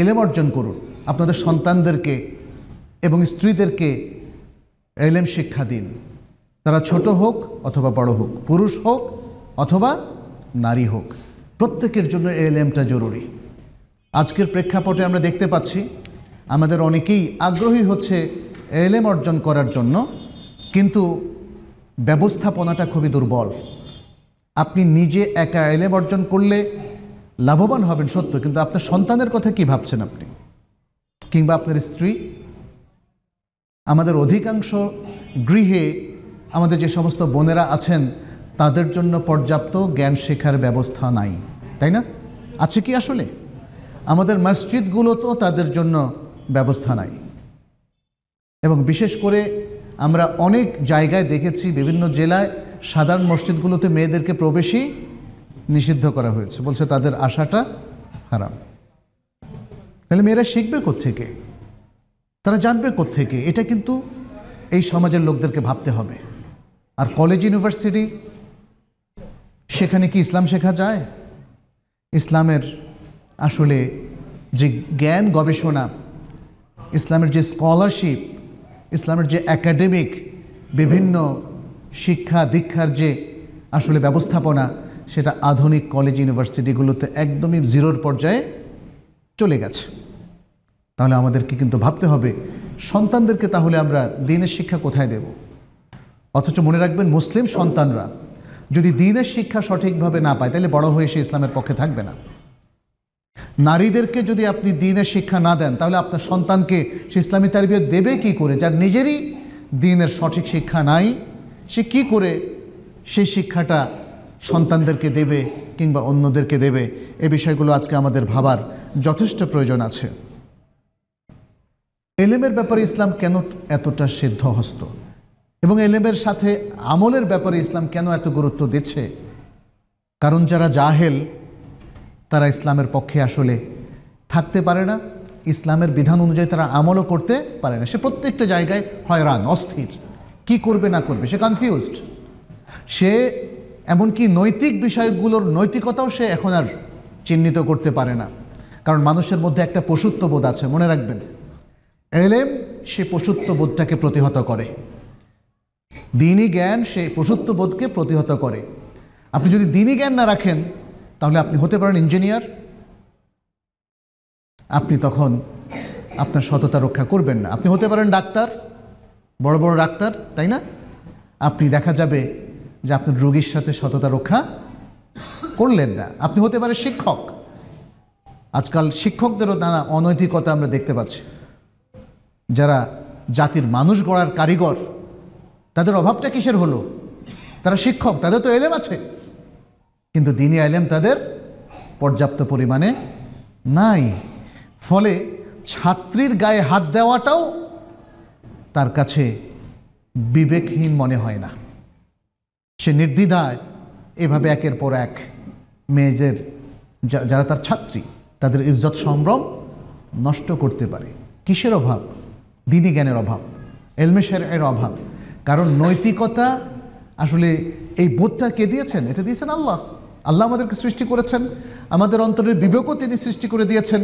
এলেম অর্জন করুন আপনাদের সন্তানদেরকে এবং স্ত্রীদেরকে এলেম শিক্ষা দিন তারা ছোট হোক অথবা বড় হোক পুরুষ হোক অথবা নারী হোক প্রত্যেকের জন্য এলএমটা জরুরি আজকের প্রেক্ষাপটে আমরা দেখতে পাচ্ছি আমাদের অনেকেই আগ্রহী হচ্ছে এলএম অর্জন করার জন্য কিন্তু ব্যবস্থাপনাটা খুবই দুর্বল আপনি নিজে একা এলে অর্জন করলে লাভবান হবেন সত্য কিন্তু আপনার সন্তানের কথা কি ভাবছেন আপনি কিংবা আপনার স্ত্রী আমাদের অধিকাংশ গৃহে আমাদের যে সমস্ত বোনেরা আছেন তাদের জন্য পর্যাপ্ত জ্ঞান শেখার ব্যবস্থা নাই তাই না আছে কি আসলে আমাদের মসজিদগুলোতেও তাদের জন্য ব্যবস্থা নাই এবং বিশেষ করে আমরা অনেক জায়গায় দেখেছি বিভিন্ন জেলায় সাধারণ মসজিদগুলোতে মেয়েদেরকে প্রবেশই নিষিদ্ধ করা হয়েছে বলছে তাদের আশাটা হারাম তাহলে মেয়েরা শিখবে কোথেকে তারা জানবে কোথেকে এটা কিন্তু এই সমাজের লোকদেরকে ভাবতে হবে আর কলেজ ইউনিভার্সিটি সেখানে কি ইসলাম শেখা যায় ইসলামের আসলে যে জ্ঞান গবেষণা ইসলামের যে স্কলারশিপ ইসলামের যে একাডেমিক বিভিন্ন শিক্ষা দীক্ষার যে আসলে ব্যবস্থাপনা সেটা আধুনিক কলেজ ইউনিভার্সিটিগুলোতে একদমই জিরোর পর্যায়ে চলে গেছে তাহলে আমাদেরকে কিন্তু ভাবতে হবে সন্তানদেরকে তাহলে আমরা দিনের শিক্ষা কোথায় দেব অথচ মনে রাখবেন মুসলিম সন্তানরা যদি দিনের শিক্ষা সঠিকভাবে না পায় তাহলে বড় হয়ে সে ইসলামের পক্ষে থাকবে না নারীদেরকে যদি আপনি দিনের শিক্ষা না দেন তাহলে আপনার সন্তানকে সে ইসলামী তারবিয়ত দেবে কি করে যার নিজেরই দিনের সঠিক শিক্ষা নাই সে কি করে সেই শিক্ষাটা সন্তানদেরকে দেবে কিংবা অন্যদেরকে দেবে এ বিষয়গুলো আজকে আমাদের ভাবার যথেষ্ট প্রয়োজন আছে এলেমের ব্যাপারে ইসলাম কেন এতটা সিদ্ধহস্ত এবং এলেমের সাথে আমলের ব্যাপারে ইসলাম কেন এত গুরুত্ব দিচ্ছে কারণ যারা জাহেল তারা ইসলামের পক্ষে আসলে থাকতে পারে না ইসলামের বিধান অনুযায়ী তারা আমলও করতে পারে না সে প্রত্যেকটা জায়গায় হয়রান অস্থির কি করবে না করবে সে কনফিউজড সে এমনকি নৈতিক বিষয়গুলোর নৈতিকতাও সে এখন আর চিহ্নিত করতে পারে না কারণ মানুষের মধ্যে একটা পশুত্ববোধ আছে মনে রাখবেন এলএম সে পশুত্ববোধটাকে প্রতিহত করে দিনই জ্ঞান সে পশুত্ববোধকে প্রতিহত করে আপনি যদি দিনই জ্ঞান না রাখেন তাহলে আপনি হতে পারেন ইঞ্জিনিয়ার আপনি তখন আপনার সততা রক্ষা করবেন না আপনি হতে পারেন ডাক্তার বড় বড় ডাক্তার তাই না আপনি দেখা যাবে যে আপনার রোগীর সাথে সততা রক্ষা করলেন না আপনি হতে পারে শিক্ষক আজকাল শিক্ষকদেরও নানা অনৈতিকতা আমরা দেখতে পাচ্ছি যারা জাতির মানুষ গড়ার কারিগর তাদের অভাবটা কিসের হলো তারা শিক্ষক তাদের তো এলেম আছে কিন্তু দিনই এলেম তাদের পর্যাপ্ত পরিমাণে নাই ফলে ছাত্রীর গায়ে হাত দেওয়াটাও তার কাছে বিবেকহীন মনে হয় না সে নির্দ্বিধায় এভাবে একের পর এক মেয়েদের যারা তার ছাত্রী তাদের ইজ্জত সম্ভ্রম নষ্ট করতে পারে কিসের অভাব দিনই জ্ঞানের অভাব এলমেশের এর অভাব কারণ নৈতিকতা আসলে এই বোধটা কে দিয়েছেন এটা দিয়েছেন আল্লাহ আল্লাহ আমাদেরকে সৃষ্টি করেছেন আমাদের অন্তরের বিবেকও তিনি সৃষ্টি করে দিয়েছেন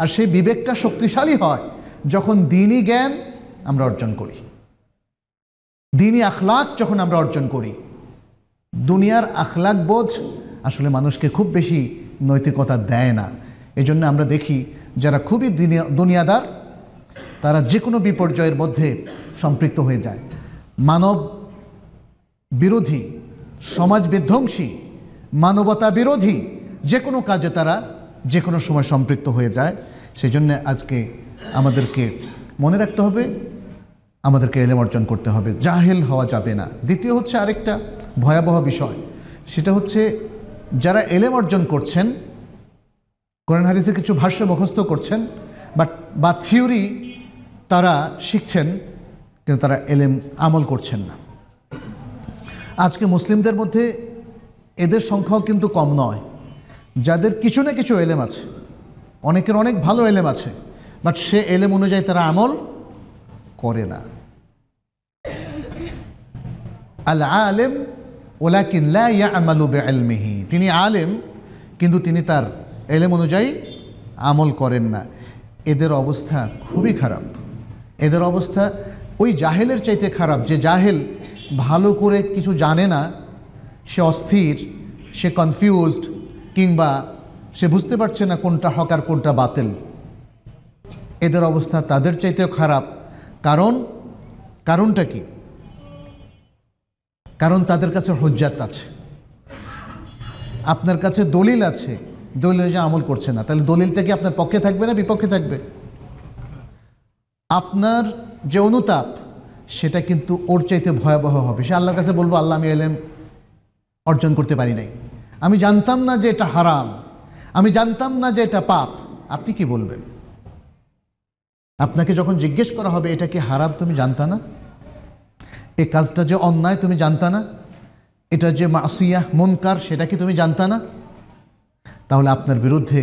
আর সেই বিবেকটা শক্তিশালী হয় যখন দিনই জ্ঞান আমরা অর্জন করি দিনই আখলাক যখন আমরা অর্জন করি দুনিয়ার আখলাক বোধ আসলে মানুষকে খুব বেশি নৈতিকতা দেয় না এজন্য আমরা দেখি যারা খুবই দুনিয়াদার তারা যে কোনো বিপর্যয়ের মধ্যে সম্পৃক্ত হয়ে যায় মানব বিরোধী সমাজ বিধ্বংসী মানবতা বিরোধী যে কোনো কাজে তারা যে কোনো সময় সম্পৃক্ত হয়ে যায় সেজন্য আজকে আমাদেরকে মনে রাখতে হবে আমাদেরকে এলেম অর্জন করতে হবে জাহেল হওয়া যাবে না দ্বিতীয় হচ্ছে আরেকটা ভয়াবহ বিষয় সেটা হচ্ছে যারা এলেম অর্জন করছেন কোরআন হাদিসে কিছু ভাষ্য মুখস্থ করছেন বাট বা থিওরি তারা শিখছেন কিন্তু তারা এলেম আমল করছেন না আজকে মুসলিমদের মধ্যে এদের সংখ্যাও কিন্তু কম নয় যাদের কিছু না কিছু এলেম আছে অনেকের অনেক ভালো এলেম আছে বাট সে এলেম অনুযায়ী তারা আমল করে না আল আলেম ওলাকিন লামালুবে তিনি আলেম কিন্তু তিনি তার এলেম অনুযায়ী আমল করেন না এদের অবস্থা খুবই খারাপ এদের অবস্থা ওই জাহেলের চাইতে খারাপ যে জাহেল ভালো করে কিছু জানে না সে অস্থির সে কনফিউজড কিংবা সে বুঝতে পারছে না কোনটা হক আর কোনটা বাতিল এদের অবস্থা তাদের চাইতেও খারাপ কারণ কারণটা কী কারণ তাদের কাছে হজ্জাত আছে আপনার কাছে দলিল আছে দলিল যে আমল করছে না তাহলে দলিলটা কি আপনার পক্ষে থাকবে না বিপক্ষে থাকবে আপনার যে অনুতাপ সেটা কিন্তু ওর চাইতে ভয়াবহ হবে সে আল্লাহর কাছে বলবো আল্লাহ আমি এলেম অর্জন করতে পারি নাই আমি জানতাম না যে এটা হারাম আমি জানতাম না যে এটা পাপ আপনি কি বলবেন আপনাকে যখন জিজ্ঞেস করা হবে এটা কি হারাম তুমি জানতা না এ কাজটা যে অন্যায় তুমি জানতা না এটা যে মাসিয়া মনকার সেটা কি তুমি জানতা না তাহলে আপনার বিরুদ্ধে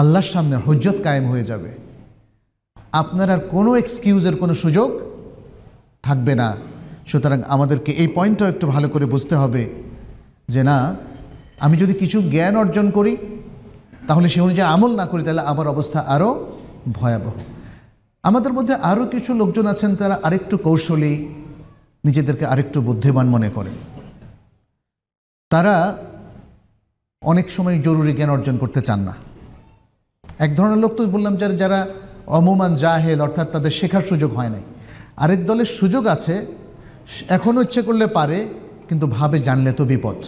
আল্লাহর সামনে হজ্জত কায়েম হয়ে যাবে আপনার আর কোনো এক্সকিউজের কোনো সুযোগ থাকবে না সুতরাং আমাদেরকে এই পয়েন্টটাও একটু ভালো করে বুঝতে হবে যে না আমি যদি কিছু জ্ঞান অর্জন করি তাহলে সে অনুযায়ী আমল না করি তাহলে আমার অবস্থা আরও ভয়াবহ আমাদের মধ্যে আরও কিছু লোকজন আছেন তারা আরেকটু কৌশলী নিজেদেরকে আরেকটু বুদ্ধিমান মনে করে তারা অনেক সময় জরুরি জ্ঞান অর্জন করতে চান না এক ধরনের লোক তো বললাম যারা যারা অমমান জাহেল অর্থাৎ তাদের শেখার সুযোগ হয় নাই আরেক দলের সুযোগ আছে এখনও ইচ্ছে করলে পারে কিন্তু ভাবে জানলে তো বিপদ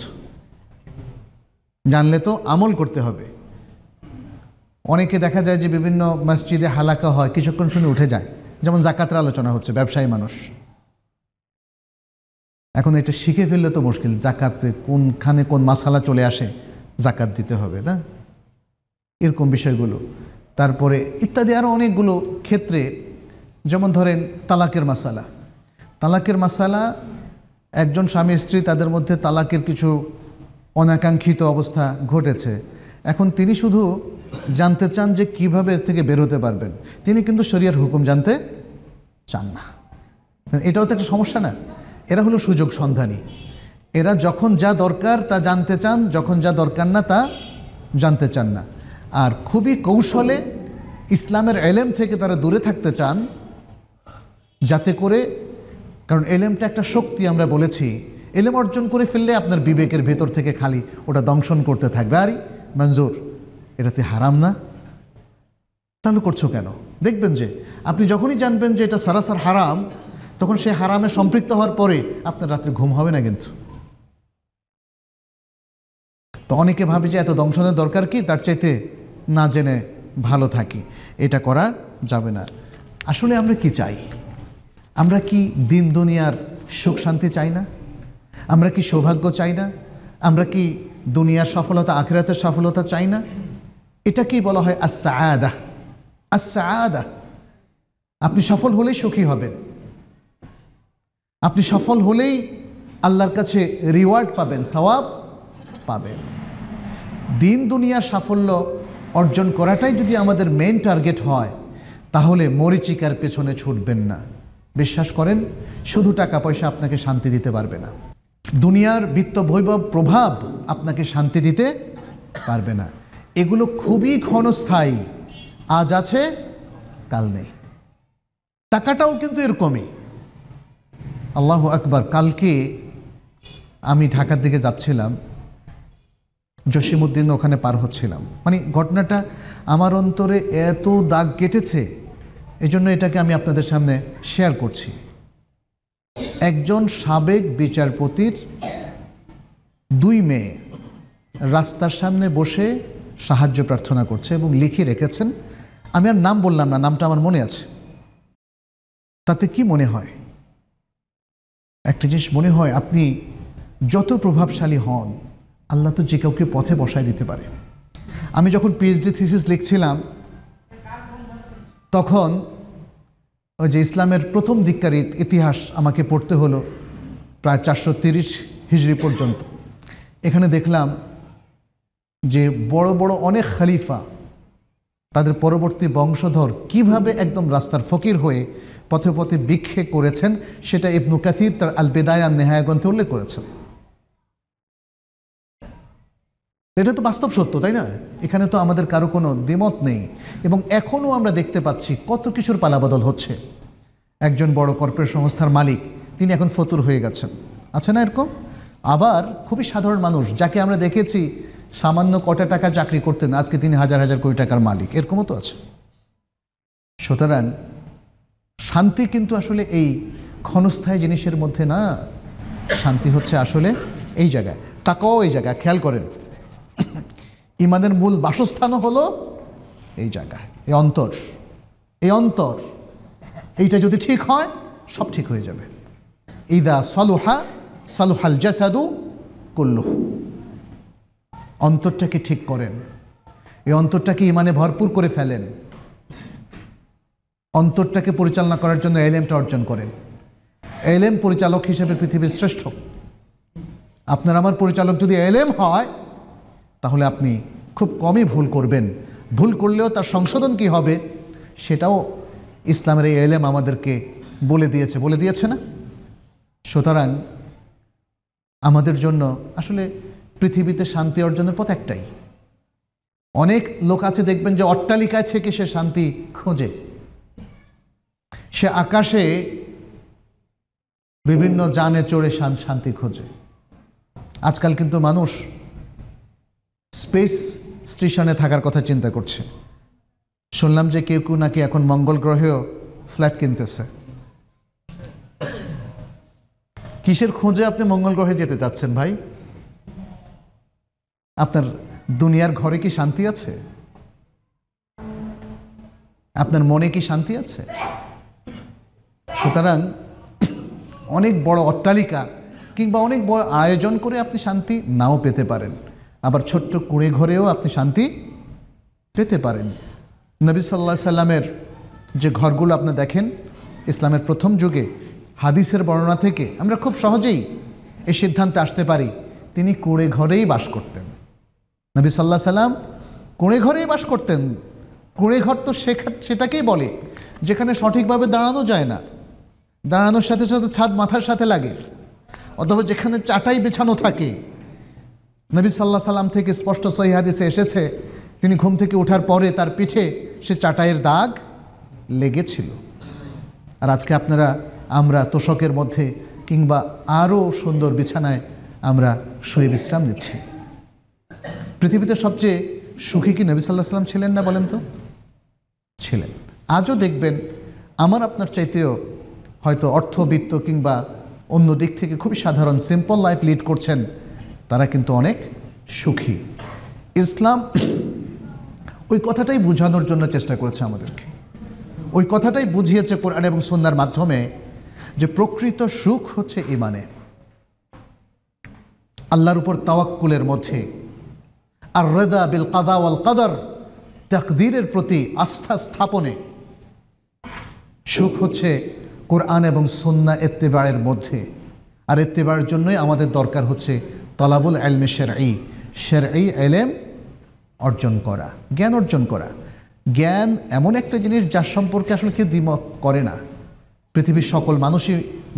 জানলে তো আমল করতে হবে অনেকে দেখা যায় যে বিভিন্ন মসজিদে হালাকা হয় কিছুক্ষণ শুনে উঠে যায় যেমন জাকাতের আলোচনা হচ্ছে ব্যবসায়ী মানুষ এখন এটা শিখে ফেললে তো মুশকিল জাকাতে কোনখানে কোন মাসালা চলে আসে জাকাত দিতে হবে না এরকম বিষয়গুলো তারপরে ইত্যাদি আরও অনেকগুলো ক্ষেত্রে যেমন ধরেন তালাকের মাসালা তালাকের মাসালা একজন স্বামী স্ত্রী তাদের মধ্যে তালাকের কিছু অনাকাঙ্ক্ষিত অবস্থা ঘটেছে এখন তিনি শুধু জানতে চান যে কিভাবে এর থেকে বেরোতে পারবেন তিনি কিন্তু শরিয়ার হুকুম জানতে চান না এটাও তো একটা সমস্যা না এরা হলো সুযোগ সন্ধানী এরা যখন যা দরকার তা জানতে চান যখন যা দরকার না তা জানতে চান না আর খুবই কৌশলে ইসলামের এলেম থেকে তারা দূরে থাকতে চান যাতে করে কারণ এলেমটা একটা শক্তি আমরা বলেছি এলেম অর্জন করে ফেললে আপনার বিবেকের ভেতর থেকে খালি ওটা দংশন করতে থাকবে আরে মঞ্জুর এটাতে হারাম না তাহলে করছো কেন দেখবেন যে আপনি যখনই জানবেন যে এটা সারাসার হারাম তখন সে হারামে সম্পৃক্ত হওয়ার পরে আপনার রাত্রে ঘুম হবে না কিন্তু তো অনেকে ভাবে যে এত দংশনের দরকার কি তার চাইতে না জেনে ভালো থাকি এটা করা যাবে না আসলে আমরা কি চাই আমরা কি দিন দুনিয়ার সুখ শান্তি চাই না আমরা কি সৌভাগ্য চাই না আমরা কি দুনিয়ার সফলতা আখেরাতের সফলতা চাই না এটা কি বলা হয় আসা আদা আসা আদা আপনি সফল হলেই সুখী হবেন আপনি সফল হলেই আল্লাহর কাছে রিওয়ার্ড পাবেন সওয়াব পাবেন দিন দুনিয়ার সাফল্য অর্জন করাটাই যদি আমাদের মেন টার্গেট হয় তাহলে মরিচিকার পেছনে ছুটবেন না বিশ্বাস করেন শুধু টাকা পয়সা আপনাকে শান্তি দিতে পারবে না দুনিয়ার বিত্ত বৈভব প্রভাব আপনাকে শান্তি দিতে পারবে না এগুলো খুবই ক্ষণস্থায়ী আজ আছে কাল নেই টাকাটাও কিন্তু এরকমই আল্লাহ আকবার কালকে আমি ঢাকার দিকে যাচ্ছিলাম জসিমুদ্দিন ওখানে পার হচ্ছিলাম মানে ঘটনাটা আমার অন্তরে এত দাগ কেটেছে এজন্য এটাকে আমি আপনাদের সামনে শেয়ার করছি একজন সাবেক বিচারপতির দুই মেয়ে রাস্তার সামনে বসে সাহায্য প্রার্থনা করছে এবং লিখে রেখেছেন আমি আর নাম বললাম না নামটা আমার মনে আছে তাতে কি মনে হয় একটা জিনিস মনে হয় আপনি যত প্রভাবশালী হন আল্লাহ তো যে কাউকে পথে বসায় দিতে পারে আমি যখন পিএইচডি থিসিস লিখছিলাম তখন ওই যে ইসলামের প্রথম দিককার ইতিহাস আমাকে পড়তে হলো প্রায় চারশো তিরিশ হিজড়ি পর্যন্ত এখানে দেখলাম যে বড় বড় অনেক খালিফা তাদের পরবর্তী বংশধর কিভাবে একদম রাস্তার ফকির হয়ে পথে পথে বিক্ষে করেছেন সেটা ইবনু কাথির তার আল বেদায় আর গ্রন্থে উল্লেখ করেছেন এটা তো বাস্তব সত্য তাই না এখানে তো আমাদের কারো কোনো দ্বিমত নেই এবং এখনও আমরা দেখতে পাচ্ছি কত কিছুর পালাবদল হচ্ছে একজন বড় কর্পোরেট সংস্থার মালিক তিনি এখন ফতুর হয়ে গেছেন আছে না এরকম আবার খুবই সাধারণ মানুষ যাকে আমরা দেখেছি সামান্য কটা টাকা চাকরি করতেন আজকে তিনি হাজার হাজার কোটি টাকার মালিক এরকমও তো আছে সুতরাং শান্তি কিন্তু আসলে এই ক্ষণস্থায়ী জিনিসের মধ্যে না শান্তি হচ্ছে আসলে এই জায়গায় তাকাও এই জায়গায় খেয়াল করেন ইমানের মূল বাসস্থানও হলো এই জায়গায় এই অন্তর এই অন্তর এইটা যদি ঠিক হয় সব ঠিক হয়ে যাবে ইদা সালুহা সালুহাল জাসাদু করল অন্তরটাকে ঠিক করেন এই অন্তরটাকে ইমানে ভরপুর করে ফেলেন অন্তরটাকে পরিচালনা করার জন্য এলএমটা অর্জন করেন এলএম পরিচালক হিসেবে পৃথিবীর শ্রেষ্ঠ আপনার আমার পরিচালক যদি এলএম হয় তাহলে আপনি খুব কমই ভুল করবেন ভুল করলেও তার সংশোধন কি হবে সেটাও ইসলামের এই এলএম আমাদেরকে বলে দিয়েছে বলে দিয়েছে না সুতরাং আমাদের জন্য আসলে পৃথিবীতে শান্তি অর্জনের পথ একটাই অনেক লোক আছে দেখবেন যে অট্টালিকায় থেকে সে শান্তি খোঁজে সে আকাশে বিভিন্ন যানে চড়ে শান্তি খোঁজে আজকাল কিন্তু মানুষ স্পেস স্টেশনে থাকার কথা চিন্তা করছে শুনলাম যে কেউ কেউ নাকি এখন মঙ্গল গ্রহেও ফ্ল্যাট কিনতেছে কিসের খোঁজে আপনি মঙ্গল গ্রহে যেতে চাচ্ছেন ভাই আপনার দুনিয়ার ঘরে কি শান্তি আছে আপনার মনে কি শান্তি আছে সুতরাং অনেক বড় অট্টালিকা কিংবা অনেক বড় আয়োজন করে আপনি শান্তি নাও পেতে পারেন আবার ছোট্ট কুড়ে ঘরেও আপনি শান্তি পেতে পারেন নবী সাল্লাহ সাল্লামের যে ঘরগুলো আপনি দেখেন ইসলামের প্রথম যুগে হাদিসের বর্ণনা থেকে আমরা খুব সহজেই এই সিদ্ধান্তে আসতে পারি তিনি কুড়ে ঘরেই বাস করতেন নবী সাল্লাহ সাল্লাম কুঁড়ে ঘরেই বাস করতেন কুঁড়ে ঘর তো সেখা সেটাকেই বলে যেখানে সঠিকভাবে দাঁড়ানো যায় না দাঁড়ানোর সাথে সাথে ছাদ মাথার সাথে লাগে অথবা যেখানে চাটাই বিছানো থাকে নবী সাল্লাহ সাল্লাম থেকে স্পষ্ট সহিহাদিসে এসেছে তিনি ঘুম থেকে ওঠার পরে তার পিঠে সে চাটাইয়ের দাগ লেগেছিল আর আজকে আপনারা আমরা তোষকের মধ্যে কিংবা আরও সুন্দর বিছানায় আমরা শুয়ে বিশ্রাম নিচ্ছি পৃথিবীতে সবচেয়ে সুখী কি নবী সাল্লাহ সাল্লাম ছিলেন না বলেন তো ছিলেন আজও দেখবেন আমার আপনার চাইতেও হয়তো অর্থবিত্ত কিংবা অন্য দিক থেকে খুবই সাধারণ সিম্পল লাইফ লিড করছেন তারা কিন্তু অনেক সুখী ইসলাম ওই কথাটাই বোঝানোর জন্য চেষ্টা করেছে আমাদেরকে ওই কথাটাই বুঝিয়েছে কোরআন এবং সন্ধ্যার মাধ্যমে যে প্রকৃত সুখ হচ্ছে ইমানে আল্লাহর উপর তাওয়াক্কুলের মধ্যে আর রেদা বিল কাদা ওয়াল কাদার তাকদীরের প্রতি আস্থা স্থাপনে সুখ হচ্ছে কোরআন এবং সন্না এত্তেবাড়ের মধ্যে আর এত্তেবার জন্যই আমাদের দরকার হচ্ছে তলাবুল এলমে শের ই শের ই এলেম অর্জন করা জ্ঞান অর্জন করা জ্ঞান এমন একটা জিনিস যার সম্পর্কে আসলে কেউ দ্বিমত করে না পৃথিবীর সকল মানুষই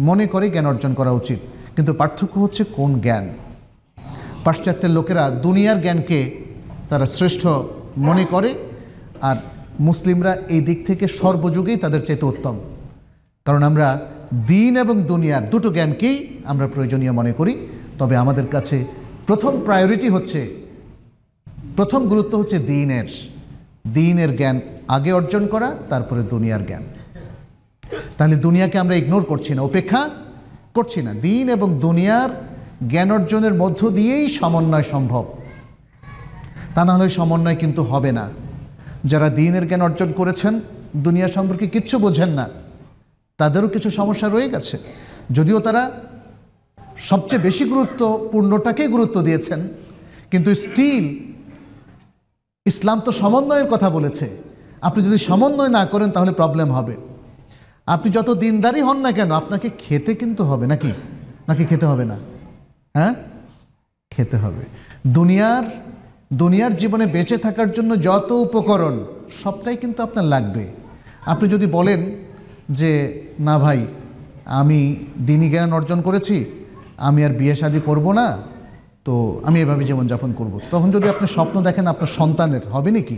মনে করে জ্ঞান অর্জন করা উচিত কিন্তু পার্থক্য হচ্ছে কোন জ্ঞান পাশ্চাত্যের লোকেরা দুনিয়ার জ্ঞানকে তারা শ্রেষ্ঠ মনে করে আর মুসলিমরা এই দিক থেকে সর্বযুগেই তাদের চাইতে উত্তম কারণ আমরা দিন এবং দুনিয়ার দুটো জ্ঞানকেই আমরা প্রয়োজনীয় মনে করি তবে আমাদের কাছে প্রথম প্রায়োরিটি হচ্ছে প্রথম গুরুত্ব হচ্ছে দিনের দিনের জ্ঞান আগে অর্জন করা তারপরে দুনিয়ার জ্ঞান তাহলে দুনিয়াকে আমরা ইগনোর করছি না উপেক্ষা করছি না দিন এবং দুনিয়ার জ্ঞান অর্জনের মধ্য দিয়েই সমন্বয় সম্ভব তা নাহলে সমন্বয় কিন্তু হবে না যারা দিনের জ্ঞান অর্জন করেছেন দুনিয়া সম্পর্কে কিচ্ছু বোঝেন না তাদেরও কিছু সমস্যা রয়ে গেছে যদিও তারা সবচেয়ে বেশি গুরুত্বপূর্ণটাকেই গুরুত্ব দিয়েছেন কিন্তু স্টিল ইসলাম তো সমন্বয়ের কথা বলেছে আপনি যদি সমন্বয় না করেন তাহলে প্রবলেম হবে আপনি যত দিনদারি হন না কেন আপনাকে খেতে কিন্তু হবে নাকি নাকি খেতে হবে না হ্যাঁ খেতে হবে দুনিয়ার দুনিয়ার জীবনে বেঁচে থাকার জন্য যত উপকরণ সবটাই কিন্তু আপনার লাগবে আপনি যদি বলেন যে না ভাই আমি দিনই জ্ঞান অর্জন করেছি আমি আর বিয়ে শাদি করব না তো আমি এভাবে জীবনযাপন করব। তখন যদি আপনি স্বপ্ন দেখেন আপনার সন্তানের হবে নাকি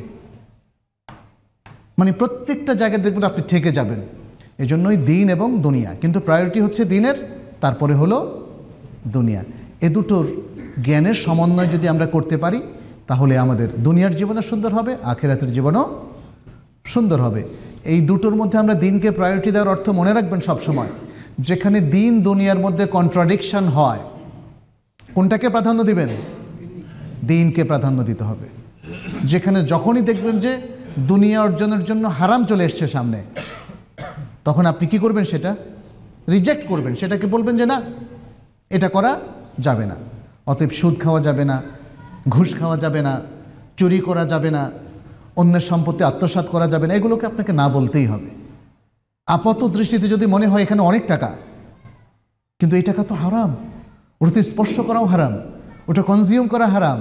মানে প্রত্যেকটা জায়গায় দেখবেন আপনি ঠেকে যাবেন এজন্যই দিন এবং দুনিয়া কিন্তু প্রায়োরিটি হচ্ছে দিনের তারপরে হলো দুনিয়া এ দুটোর জ্ঞানের সমন্বয় যদি আমরা করতে পারি তাহলে আমাদের দুনিয়ার জীবনও সুন্দর হবে আখেরাতের জীবনও সুন্দর হবে এই দুটোর মধ্যে আমরা দিনকে প্রায়োরিটি দেওয়ার অর্থ মনে রাখবেন সবসময় যেখানে দিন দুনিয়ার মধ্যে কন্ট্রাডিকশান হয় কোনটাকে প্রাধান্য দিবেন দিনকে প্রাধান্য দিতে হবে যেখানে যখনই দেখবেন যে দুনিয়া অর্জনের জন্য হারাম চলে এসছে সামনে তখন আপনি কি করবেন সেটা রিজেক্ট করবেন সেটাকে বলবেন যে না এটা করা যাবে না অতএব সুদ খাওয়া যাবে না ঘুষ খাওয়া যাবে না চুরি করা যাবে না অন্যের সম্পত্তি আত্মসাত করা যাবে না এগুলোকে আপনাকে না বলতেই হবে আপাত দৃষ্টিতে যদি মনে হয় এখানে অনেক টাকা কিন্তু এই টাকা তো হারাম ওটাতে স্পর্শ করাও হারাম ওটা কনজিউম করা হারাম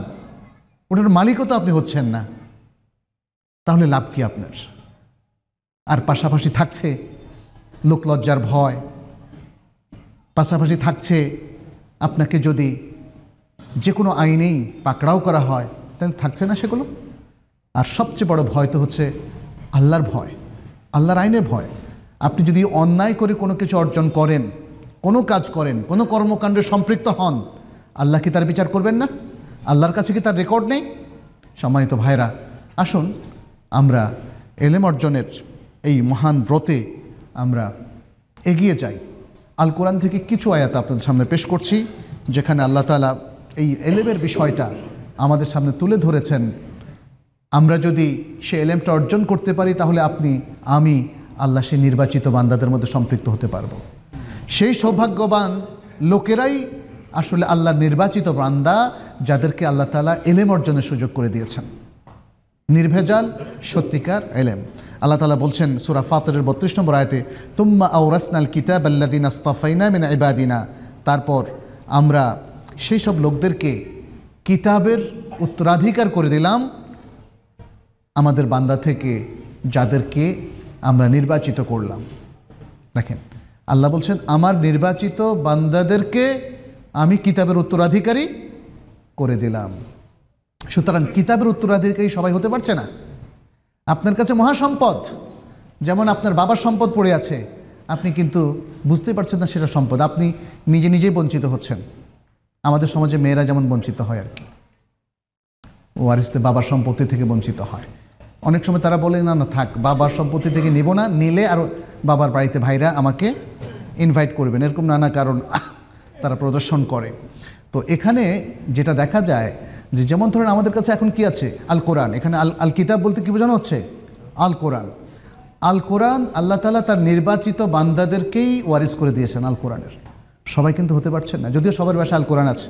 ওটার মালিকও তো আপনি হচ্ছেন না তাহলে লাভ কি আপনার আর পাশাপাশি থাকছে লোকলজ্জার ভয় পাশাপাশি থাকছে আপনাকে যদি যে কোনো আইনেই পাকড়াও করা হয় তাহলে থাকছে না সেগুলো আর সবচেয়ে বড় ভয় তো হচ্ছে আল্লাহর ভয় আল্লাহর আইনের ভয় আপনি যদি অন্যায় করে কোনো কিছু অর্জন করেন কোনো কাজ করেন কোনো কর্মকাণ্ডে সম্পৃক্ত হন আল্লাহ কি তার বিচার করবেন না আল্লাহর কাছে কি তার রেকর্ড নেই সম্মানিত ভাইরা আসুন আমরা এলেম অর্জনের এই মহান ব্রতে আমরা এগিয়ে যাই আল কোরআন থেকে কিছু আয়াত আপনাদের সামনে পেশ করছি যেখানে আল্লাহ তালা এই এলেমের বিষয়টা আমাদের সামনে তুলে ধরেছেন আমরা যদি সে এলেমটা অর্জন করতে পারি তাহলে আপনি আমি আল্লাহ সে নির্বাচিত বান্দাদের মধ্যে সম্পৃক্ত হতে পারবো সেই সৌভাগ্যবান লোকেরাই আসলে আল্লাহর নির্বাচিত বান্দা যাদেরকে আল্লাহ তালা এলেম অর্জনের সুযোগ করে দিয়েছেন নির্ভেজাল সত্যিকার এলেম আল্লাহ তালা বলছেন সুরা ফাতরের বত্রিশ নম্বর আয়তে তুম্মা আউরাসনাল কিতাব আল্লাদিনা স্তফাইনা মিনা ইবাদিনা তারপর আমরা সেই সব লোকদেরকে কিতাবের উত্তরাধিকার করে দিলাম আমাদের বান্দা থেকে যাদেরকে আমরা নির্বাচিত করলাম দেখেন আল্লাহ বলছেন আমার নির্বাচিত বান্দাদেরকে আমি কিতাবের উত্তরাধিকারী করে দিলাম সুতরাং কিতাবের উত্তরাধিকারী সবাই হতে পারছে না আপনার কাছে মহাসম্পদ যেমন আপনার বাবার সম্পদ পড়ে আছে আপনি কিন্তু বুঝতে পারছেন না সেটা সম্পদ আপনি নিজে নিজেই বঞ্চিত হচ্ছেন আমাদের সমাজে মেয়েরা যেমন বঞ্চিত হয় আর কি ওয়ারিসতে বাবার সম্পত্তি থেকে বঞ্চিত হয় অনেক সময় তারা বলে না না থাক বাবার সম্পত্তি থেকে নেব না নিলে আর বাবার বাড়িতে ভাইরা আমাকে ইনভাইট করবেন এরকম নানা কারণ তারা প্রদর্শন করে তো এখানে যেটা দেখা যায় যে যেমন ধরেন আমাদের কাছে এখন কি আছে আল কোরআন এখানে আল আল কিতাব বলতে কী বোঝানো হচ্ছে আল কোরআন আল কোরআন আল্লাহ তালা তার নির্বাচিত বান্দাদেরকেই ওয়ারিস করে দিয়েছেন আল কোরআনের সবাই কিন্তু হতে পারছেন না যদিও সবার বাসায় আল কোরআন আছে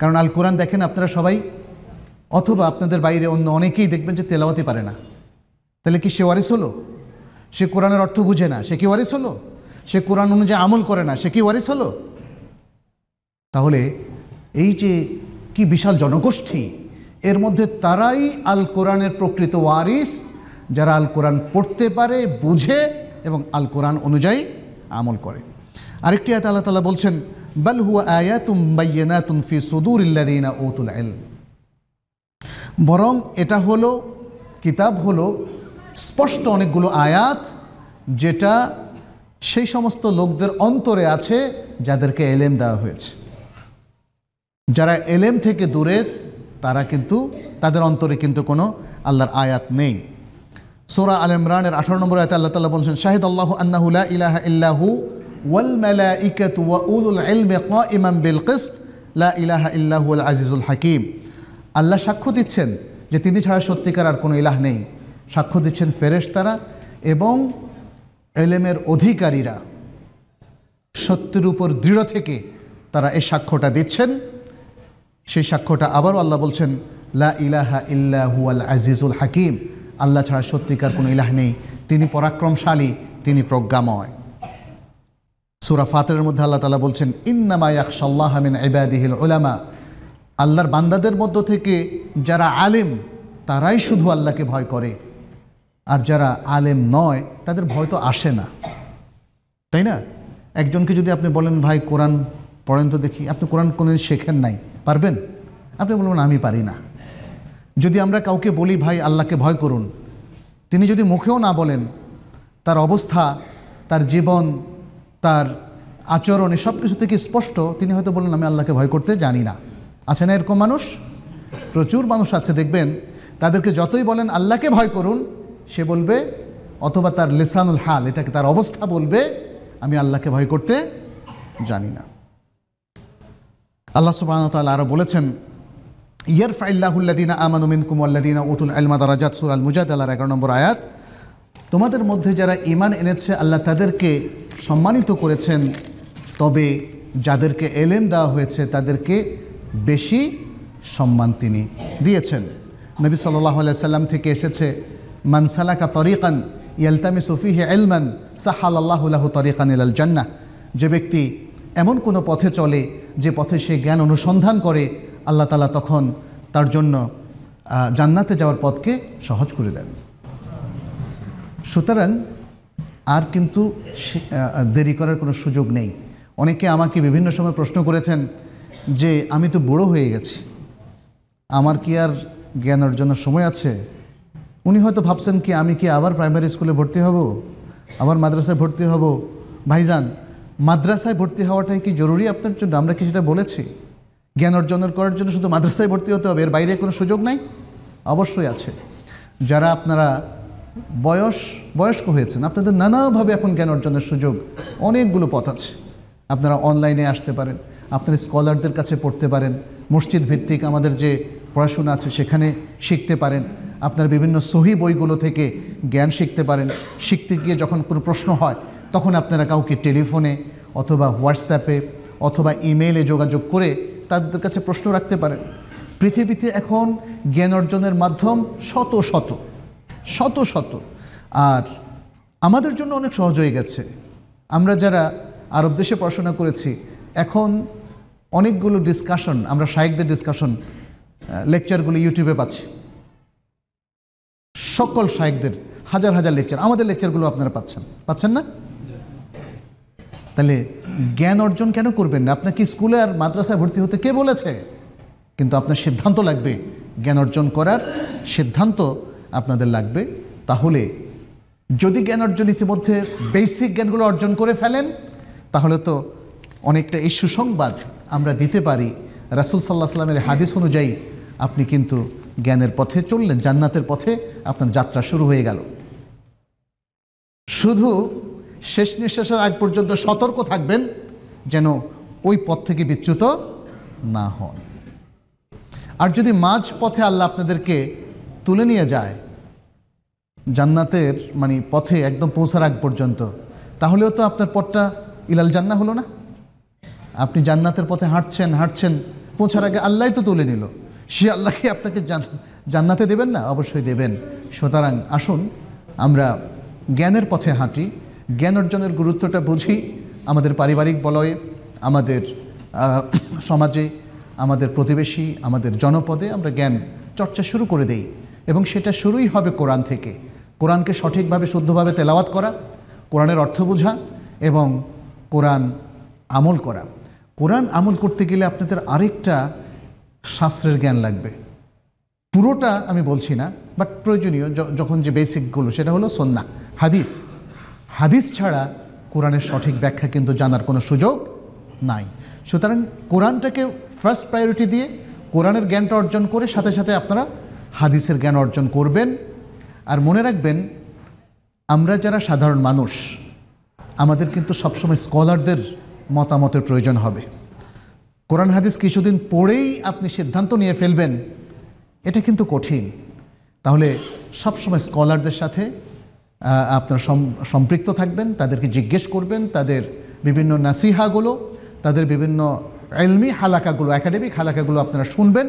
কারণ আল কোরআন দেখেন আপনারা সবাই অথবা আপনাদের বাইরে অন্য অনেকেই দেখবেন যে তেলাওয়াতে পারে না তাহলে কি সে ওয়ারিস হলো সে কোরআনের অর্থ বুঝে না সে কি ওয়ারিস হলো সে কোরআন অনুযায়ী আমল করে না সে কি ওয়ারিস হলো তাহলে এই যে কি বিশাল জনগোষ্ঠী এর মধ্যে তারাই আল কোরআনের প্রকৃত ওয়ারিস যারা আল কোরআন পড়তে পারে বুঝে এবং আল কোরআন অনুযায়ী আমল করে আরেকটি আয়াত আল্লাহ তালা বলছেন বাল হুয়া আয়াতুম বাইয়ানাতুন ফি সুদুরিল্লাদিনা ওতুল ইলম বরং এটা হলো কিতাব হলো স্পষ্ট অনেকগুলো আয়াত যেটা সেই সমস্ত লোকদের অন্তরে আছে যাদেরকে এলেম দেওয়া হয়েছে যারা এলেম থেকে দূরে তারা কিন্তু তাদের অন্তরে কিন্তু কোনো আল্লাহর আয়াত নেই সোরা আল ইমরানের আঠারো নম্বর আয়তে আল্লাহ তাল্লাহ বলছেন শাহিদ আল্লাহ আন্নাহুল্লা ইলাহা ইল্লাহু ওয়াল মেলা ইকাত ওয়া ইমাম বিল কিস্ত লা ইলাহা ইল্লাহু আল আজিজুল হাকিম আল্লাহ সাক্ষ্য দিচ্ছেন যে তিনি ছাড়া সত্যিকার আর কোনো ইলাহ নেই সাক্ষ্য দিচ্ছেন ফেরেশতারা এবং এলেমের অধিকারীরা সত্যের উপর দৃঢ় থেকে তারা এই সাক্ষ্যটা দিচ্ছেন সেই সাক্ষ্যটা আবারও আল্লাহ বলছেন লা ইলাহা ইল্লাহু আল আজিজুল হাকিম আল্লাহ ছাড়া সত্যিকার কোনো ইলাহ নেই তিনি পরাক্রমশালী তিনি প্রজ্ঞাময় সুরা ফাতের মধ্যে আল্লাহ তালা বলছেন ইন্নামা ইয়াকশাল্লাহ মিন ইবাদিহিল উলামা আল্লাহর বান্দাদের মধ্য থেকে যারা আলেম তারাই শুধু আল্লাহকে ভয় করে আর যারা আলেম নয় তাদের ভয় তো আসে না তাই না একজনকে যদি আপনি বলেন ভাই কোরআন পড়েন তো দেখি আপনি কোরআন কোনো শেখেন নাই পারবেন আপনি বলবেন আমি পারি না যদি আমরা কাউকে বলি ভাই আল্লাহকে ভয় করুন তিনি যদি মুখেও না বলেন তার অবস্থা তার জীবন তার আচরণে সব কিছু থেকে স্পষ্ট তিনি হয়তো বলেন আমি আল্লাহকে ভয় করতে জানি না আছে না এরকম মানুষ প্রচুর মানুষ আছে দেখবেন তাদেরকে যতই বলেন আল্লাহকে ভয় করুন সে বলবে অথবা তার লেসানুল হাল এটাকে তার অবস্থা বলবে আমি আল্লাহকে ভয় করতে জানি না আল্লাহ সুবাহ তাল আরও বলেছেন ইয়ার ফাইল্লাহুল্লাদিনা আমানুমিন কুমল্লাদিনা উতুল আলমা দারাজাত সুরাল মুজাদ আল্লাহর এগারো নম্বর আয়াত তোমাদের মধ্যে যারা ইমান এনেছে আল্লাহ তাদেরকে সম্মানিত করেছেন তবে যাদেরকে এলেম দেওয়া হয়েছে তাদেরকে বেশি সম্মান তিনি দিয়েছেন নবী সাল্লাহ সাল্লাম থেকে এসেছে মানসালাকা তরিকান ইয়ালতামি সফিহ এলমান সাহাল আল্লাহুল্লাহ তরিকান ইলাল জান্না যে ব্যক্তি এমন কোনো পথে চলে যে পথে সে জ্ঞান অনুসন্ধান করে আল্লাহ তালা তখন তার জন্য জান্নাতে যাওয়ার পথকে সহজ করে দেন সুতরাং আর কিন্তু দেরি করার কোনো সুযোগ নেই অনেকে আমাকে বিভিন্ন সময় প্রশ্ন করেছেন যে আমি তো বড় হয়ে গেছি আমার কি আর জ্ঞান অর্জনের সময় আছে উনি হয়তো ভাবছেন কি আমি কি আবার প্রাইমারি স্কুলে ভর্তি হব আবার মাদ্রাসায় ভর্তি হব ভাইজান মাদ্রাসায় ভর্তি হওয়াটাই কি জরুরি আপনার জন্য আমরা কি সেটা বলেছি জ্ঞান অর্জনের করার জন্য শুধু মাদ্রাসায় ভর্তি হতে হবে এর বাইরে কোনো সুযোগ নাই অবশ্যই আছে যারা আপনারা বয়স বয়স্ক হয়েছেন আপনাদের নানাভাবে এখন জ্ঞান অর্জনের সুযোগ অনেকগুলো পথ আছে আপনারা অনলাইনে আসতে পারেন আপনার স্কলারদের কাছে পড়তে পারেন মসজিদ ভিত্তিক আমাদের যে পড়াশোনা আছে সেখানে শিখতে পারেন আপনার বিভিন্ন সহি বইগুলো থেকে জ্ঞান শিখতে পারেন শিখতে গিয়ে যখন কোনো প্রশ্ন হয় তখন আপনারা কাউকে টেলিফোনে অথবা হোয়াটসঅ্যাপে অথবা ইমেইলে যোগাযোগ করে তাদের কাছে প্রশ্ন রাখতে পারেন পৃথিবীতে এখন জ্ঞান অর্জনের মাধ্যম শত শত শত শত আর আমাদের জন্য অনেক সহজ হয়ে গেছে আমরা যারা আরব দেশে পড়াশোনা করেছি এখন অনেকগুলো ডিসকাশন আমরা শাহেকদের ডিসকাশন লেকচারগুলো ইউটিউবে পাচ্ছি সকল শাহেকদের হাজার হাজার লেকচার আমাদের লেকচারগুলো আপনারা পাচ্ছেন পাচ্ছেন না তাহলে জ্ঞান অর্জন কেন করবেন না আপনাকে স্কুলে আর মাদ্রাসায় ভর্তি হতে কে বলেছে কিন্তু আপনার সিদ্ধান্ত লাগবে জ্ঞান অর্জন করার সিদ্ধান্ত আপনাদের লাগবে তাহলে যদি জ্ঞান অর্জন ইতিমধ্যে বেসিক জ্ঞানগুলো অর্জন করে ফেলেন তাহলে তো অনেকটা এই সুসংবাদ আমরা দিতে পারি রাসুল সাল্লাহ সাল্লামের হাদিস অনুযায়ী আপনি কিন্তু জ্ঞানের পথে চললেন জান্নাতের পথে আপনার যাত্রা শুরু হয়ে গেল শুধু শেষ নিঃশ্বাসের আগ পর্যন্ত সতর্ক থাকবেন যেন ওই পথ থেকে বিচ্যুত না হন আর যদি মাঝ পথে আল্লাহ আপনাদেরকে তুলে নিয়ে যায় জান্নাতের মানে পথে একদম পৌঁছার আগ পর্যন্ত তাহলেও তো আপনার পথটা ইলাল জান্না হলো না আপনি জান্নাতের পথে হাঁটছেন হাঁটছেন পৌঁছার আগে আল্লাহ তো তুলে নিল সে আল্লাহকে আপনাকে জান্নাতে দেবেন না অবশ্যই দেবেন সুতরাং আসুন আমরা জ্ঞানের পথে হাঁটি জ্ঞান অর্জনের গুরুত্বটা বুঝি আমাদের পারিবারিক বলয়ে আমাদের সমাজে আমাদের প্রতিবেশী আমাদের জনপদে আমরা জ্ঞান চর্চা শুরু করে দেই এবং সেটা শুরুই হবে কোরআন থেকে কোরআনকে সঠিকভাবে শুদ্ধভাবে তেলাওয়াত করা কোরআনের অর্থ বোঝা এবং কোরআন আমল করা কোরআন আমল করতে গেলে আপনাদের আরেকটা শাস্ত্রের জ্ঞান লাগবে পুরোটা আমি বলছি না বাট প্রয়োজনীয় যখন যে বেসিকগুলো সেটা হলো সন্না হাদিস হাদিস ছাড়া কোরআনের সঠিক ব্যাখ্যা কিন্তু জানার কোনো সুযোগ নাই সুতরাং কোরআনটাকে ফার্স্ট প্রায়োরিটি দিয়ে কোরআনের জ্ঞানটা অর্জন করে সাথে সাথে আপনারা হাদিসের জ্ঞান অর্জন করবেন আর মনে রাখবেন আমরা যারা সাধারণ মানুষ আমাদের কিন্তু সবসময় স্কলারদের মতামতের প্রয়োজন হবে কোরআন হাদিস কিছুদিন পরেই আপনি সিদ্ধান্ত নিয়ে ফেলবেন এটা কিন্তু কঠিন তাহলে সবসময় স্কলারদের সাথে আপনার সম্পৃক্ত থাকবেন তাদেরকে জিজ্ঞেস করবেন তাদের বিভিন্ন নাসিহাগুলো তাদের বিভিন্ন এলমি হালাকাগুলো একাডেমিক হালাকাগুলো আপনারা শুনবেন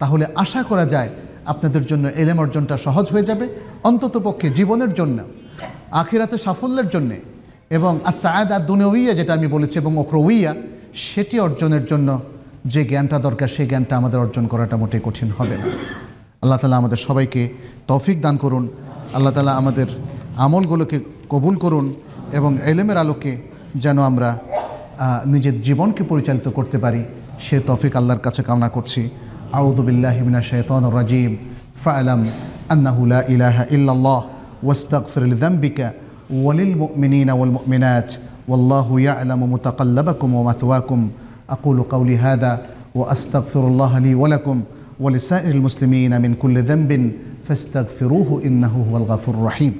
তাহলে আশা করা যায় আপনাদের জন্য এলেম অর্জনটা সহজ হয়ে যাবে অন্ততপক্ষে জীবনের জন্য আখিরাতে সাফল্যের জন্যে এবং দুনে উইয়া যেটা আমি বলেছি এবং উইয়া সেটি অর্জনের জন্য যে জ্ঞানটা দরকার সেই জ্ঞানটা আমাদের অর্জন করাটা মোটেই কঠিন হবে না আল্লাহ তালা আমাদের সবাইকে তৌফিক দান করুন আল্লাহ তালা আমাদের আমলগুলোকে কবুল করুন এবং এলেমের আলোকে যেন আমরা নিজের জীবনকে পরিচালিত করতে পারি সে তৌফিক আল্লাহর কাছে কামনা করছি আউদুবিল্লাহিমিনা শেতন রাজিম ফায়ালাম আন্নাহুলা ইলাহা ইল্লাল্লাহ ওয়াস্তাক ফিরুল দাম্বিকা وللمؤمنين والمؤمنات والله يعلم متقلبكم ومثواكم اقول قولي هذا واستغفر الله لي ولكم ولسائر المسلمين من كل ذنب فاستغفروه انه هو الغفور الرحيم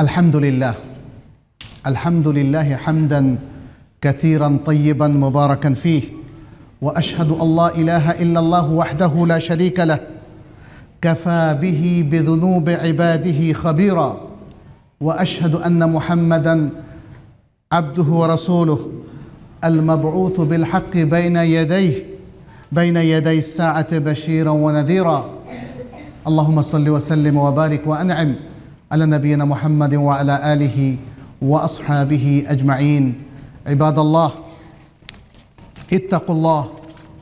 الحمد لله الحمد لله حمدا كثيرا طيبا مباركا فيه واشهد ان لا اله الا الله وحده لا شريك له كفى به بذنوب عباده خبيرا واشهد ان محمدا عبده ورسوله المبعوث بالحق بين يديه بين يدي الساعه بشيرا ونذيرا اللهم صل وسلم وبارك وانعم على نبينا محمد وعلى اله واصحابه اجمعين عباد الله اتقوا الله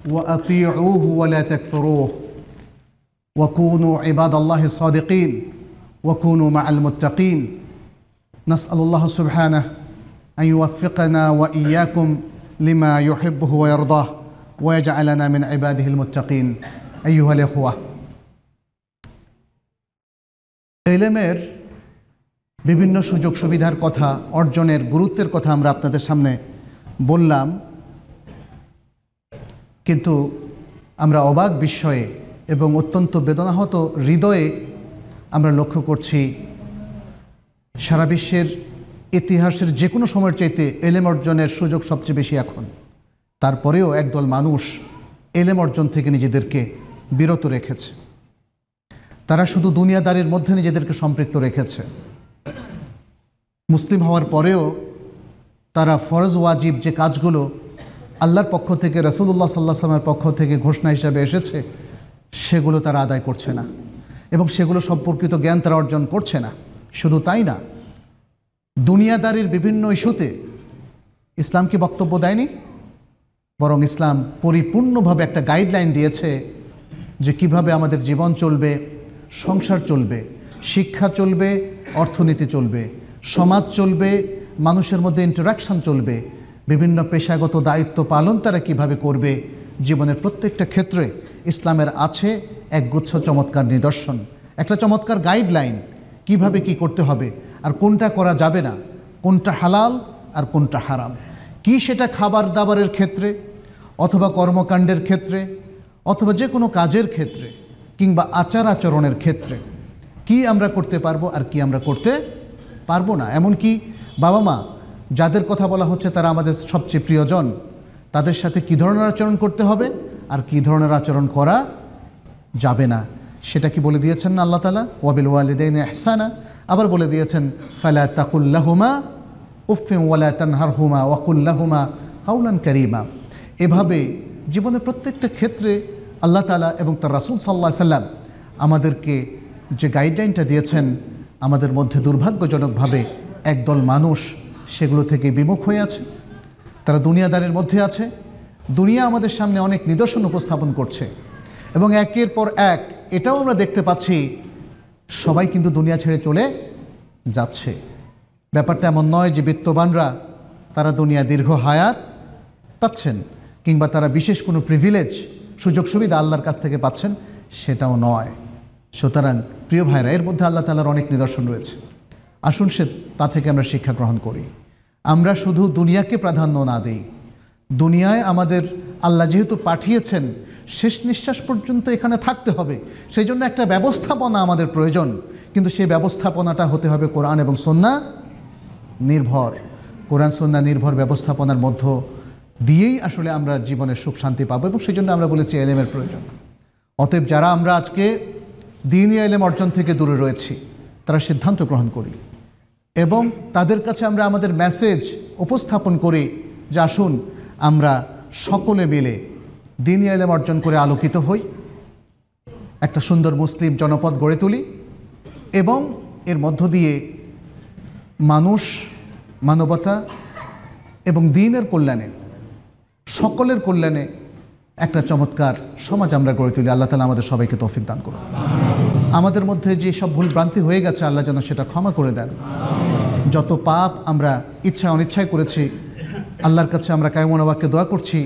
واطيعوه ولا تكفروه وكونوا عباد الله الصادقين وكونوا مع المتقين نسال الله سبحانه ان يوفقنا واياكم لما يحبه ويرضاه ويجعلنا من عباده المتقين ايها الاخوه এলেমের বিভিন্ন সুযোগ সুবিধার কথা অর্জনের গুরুত্বের কথা আমরা আপনাদের সামনে বললাম কিন্তু আমরা অবাক বিস্ময়ে এবং অত্যন্ত বেদনাহত হৃদয়ে আমরা লক্ষ্য করছি সারা বিশ্বের ইতিহাসের যে কোনো সময়ের চাইতে এলেম অর্জনের সুযোগ সবচেয়ে বেশি এখন তারপরেও একদল মানুষ এলেম অর্জন থেকে নিজেদেরকে বিরত রেখেছে তারা শুধু দুনিয়াদারির মধ্যে নিজেদেরকে সম্পৃক্ত রেখেছে মুসলিম হওয়ার পরেও তারা ফরজ ওয়াজিব যে কাজগুলো আল্লাহর পক্ষ থেকে রসুল্লাহ সাল্লাহ সাল্লামের পক্ষ থেকে ঘোষণা হিসাবে এসেছে সেগুলো তারা আদায় করছে না এবং সেগুলো সম্পর্কিত জ্ঞান তারা অর্জন করছে না শুধু তাই না দুনিয়াদারির বিভিন্ন ইস্যুতে ইসলাম কি বক্তব্য দেয়নি বরং ইসলাম পরিপূর্ণভাবে একটা গাইডলাইন দিয়েছে যে কিভাবে আমাদের জীবন চলবে সংসার চলবে শিক্ষা চলবে অর্থনীতি চলবে সমাজ চলবে মানুষের মধ্যে ইন্টারাকশন চলবে বিভিন্ন পেশাগত দায়িত্ব পালন তারা কিভাবে করবে জীবনের প্রত্যেকটা ক্ষেত্রে ইসলামের আছে একগুচ্ছ চমৎকার নিদর্শন একটা চমৎকার গাইডলাইন কিভাবে কি করতে হবে আর কোনটা করা যাবে না কোনটা হালাল আর কোনটা হারাম কি সেটা খাবার দাবারের ক্ষেত্রে অথবা কর্মকাণ্ডের ক্ষেত্রে অথবা যে কোনো কাজের ক্ষেত্রে কিংবা আচার আচরণের ক্ষেত্রে কি আমরা করতে পারবো আর কি আমরা করতে পারবো না এমনকি বাবা মা যাদের কথা বলা হচ্ছে তারা আমাদের সবচেয়ে প্রিয়জন তাদের সাথে কী ধরনের আচরণ করতে হবে আর কী ধরনের আচরণ করা যাবে না সেটা কি বলে দিয়েছেন না আল্লাহ তালা ওয়াবিল ওয়ালিদাইন এহসানা আবার বলে দিয়েছেন ফালা তাকুল্লাহুমা উফিম ওয়ালা তানহার হুমা ওয়াকুল্লাহুমা হাউলান করিমা এভাবে জীবনের প্রত্যেকটা ক্ষেত্রে আল্লাহ তালা এবং তার রাসুল সাল্লাহ সাল্লাম আমাদেরকে যে গাইডলাইনটা দিয়েছেন আমাদের মধ্যে দুর্ভাগ্যজনকভাবে একদল মানুষ সেগুলো থেকে বিমুখ হয়ে আছে তারা দুনিয়াদারের মধ্যে আছে দুনিয়া আমাদের সামনে অনেক নিদর্শন উপস্থাপন করছে এবং একের পর এক এটাও আমরা দেখতে পাচ্ছি সবাই কিন্তু দুনিয়া ছেড়ে চলে যাচ্ছে ব্যাপারটা এমন নয় যে বিত্তবানরা তারা দুনিয়া দীর্ঘ হায়াত পাচ্ছেন কিংবা তারা বিশেষ কোনো প্রিভিলেজ সুযোগ সুবিধা আল্লাহর কাছ থেকে পাচ্ছেন সেটাও নয় সুতরাং প্রিয় ভাইরা এর মধ্যে আল্লাহ তালার অনেক নিদর্শন রয়েছে আসুন সে তা থেকে আমরা শিক্ষা গ্রহণ করি আমরা শুধু দুনিয়াকে প্রাধান্য না দিই দুনিয়ায় আমাদের আল্লাহ যেহেতু পাঠিয়েছেন শেষ নিঃশ্বাস পর্যন্ত এখানে থাকতে হবে সেই জন্য একটা ব্যবস্থাপনা আমাদের প্রয়োজন কিন্তু সেই ব্যবস্থাপনাটা হতে হবে কোরআন এবং সন্না নির্ভর কোরআন সন্না নির্ভর ব্যবস্থাপনার মধ্য দিয়েই আসলে আমরা জীবনের সুখ শান্তি পাবো এবং সেই জন্য আমরা বলেছি এলেমের প্রয়োজন অতএব যারা আমরা আজকে দিনই এলেম অর্জন থেকে দূরে রয়েছি তারা সিদ্ধান্ত গ্রহণ করি এবং তাদের কাছে আমরা আমাদের মেসেজ উপস্থাপন করি যে আসুন আমরা সকলে মিলে দিনী এলেম অর্জন করে আলোকিত হই একটা সুন্দর মুসলিম জনপদ গড়ে তুলি এবং এর মধ্য দিয়ে মানুষ মানবতা এবং দিনের কল্যাণে সকলের কল্যাণে একটা চমৎকার সমাজ আমরা গড়ে তুলি আল্লাহ তালা আমাদের সবাইকে তৌফিক দান করুন আমাদের মধ্যে যে সব ভুল ভ্রান্তি হয়ে গেছে আল্লাহ যেন সেটা ক্ষমা করে দেন যত পাপ আমরা ইচ্ছা অনিচ্ছায় করেছি আল্লাহর কাছে আমরা কায়মনোবাক্যে দোয়া করছি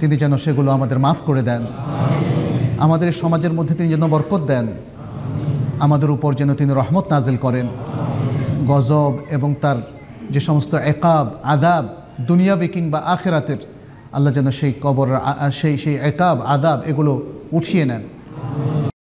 তিনি যেন সেগুলো আমাদের মাফ করে দেন আমাদের সমাজের মধ্যে তিনি যেন বরকত দেন আমাদের উপর যেন তিনি রহমত নাজিল করেন গজব এবং তার যে সমস্ত একাব আদাব দুনিয়াবি কিংবা আখেরাতের আল্লাহ যেন সেই কবর সেই সেই একাব আদাব এগুলো উঠিয়ে নেন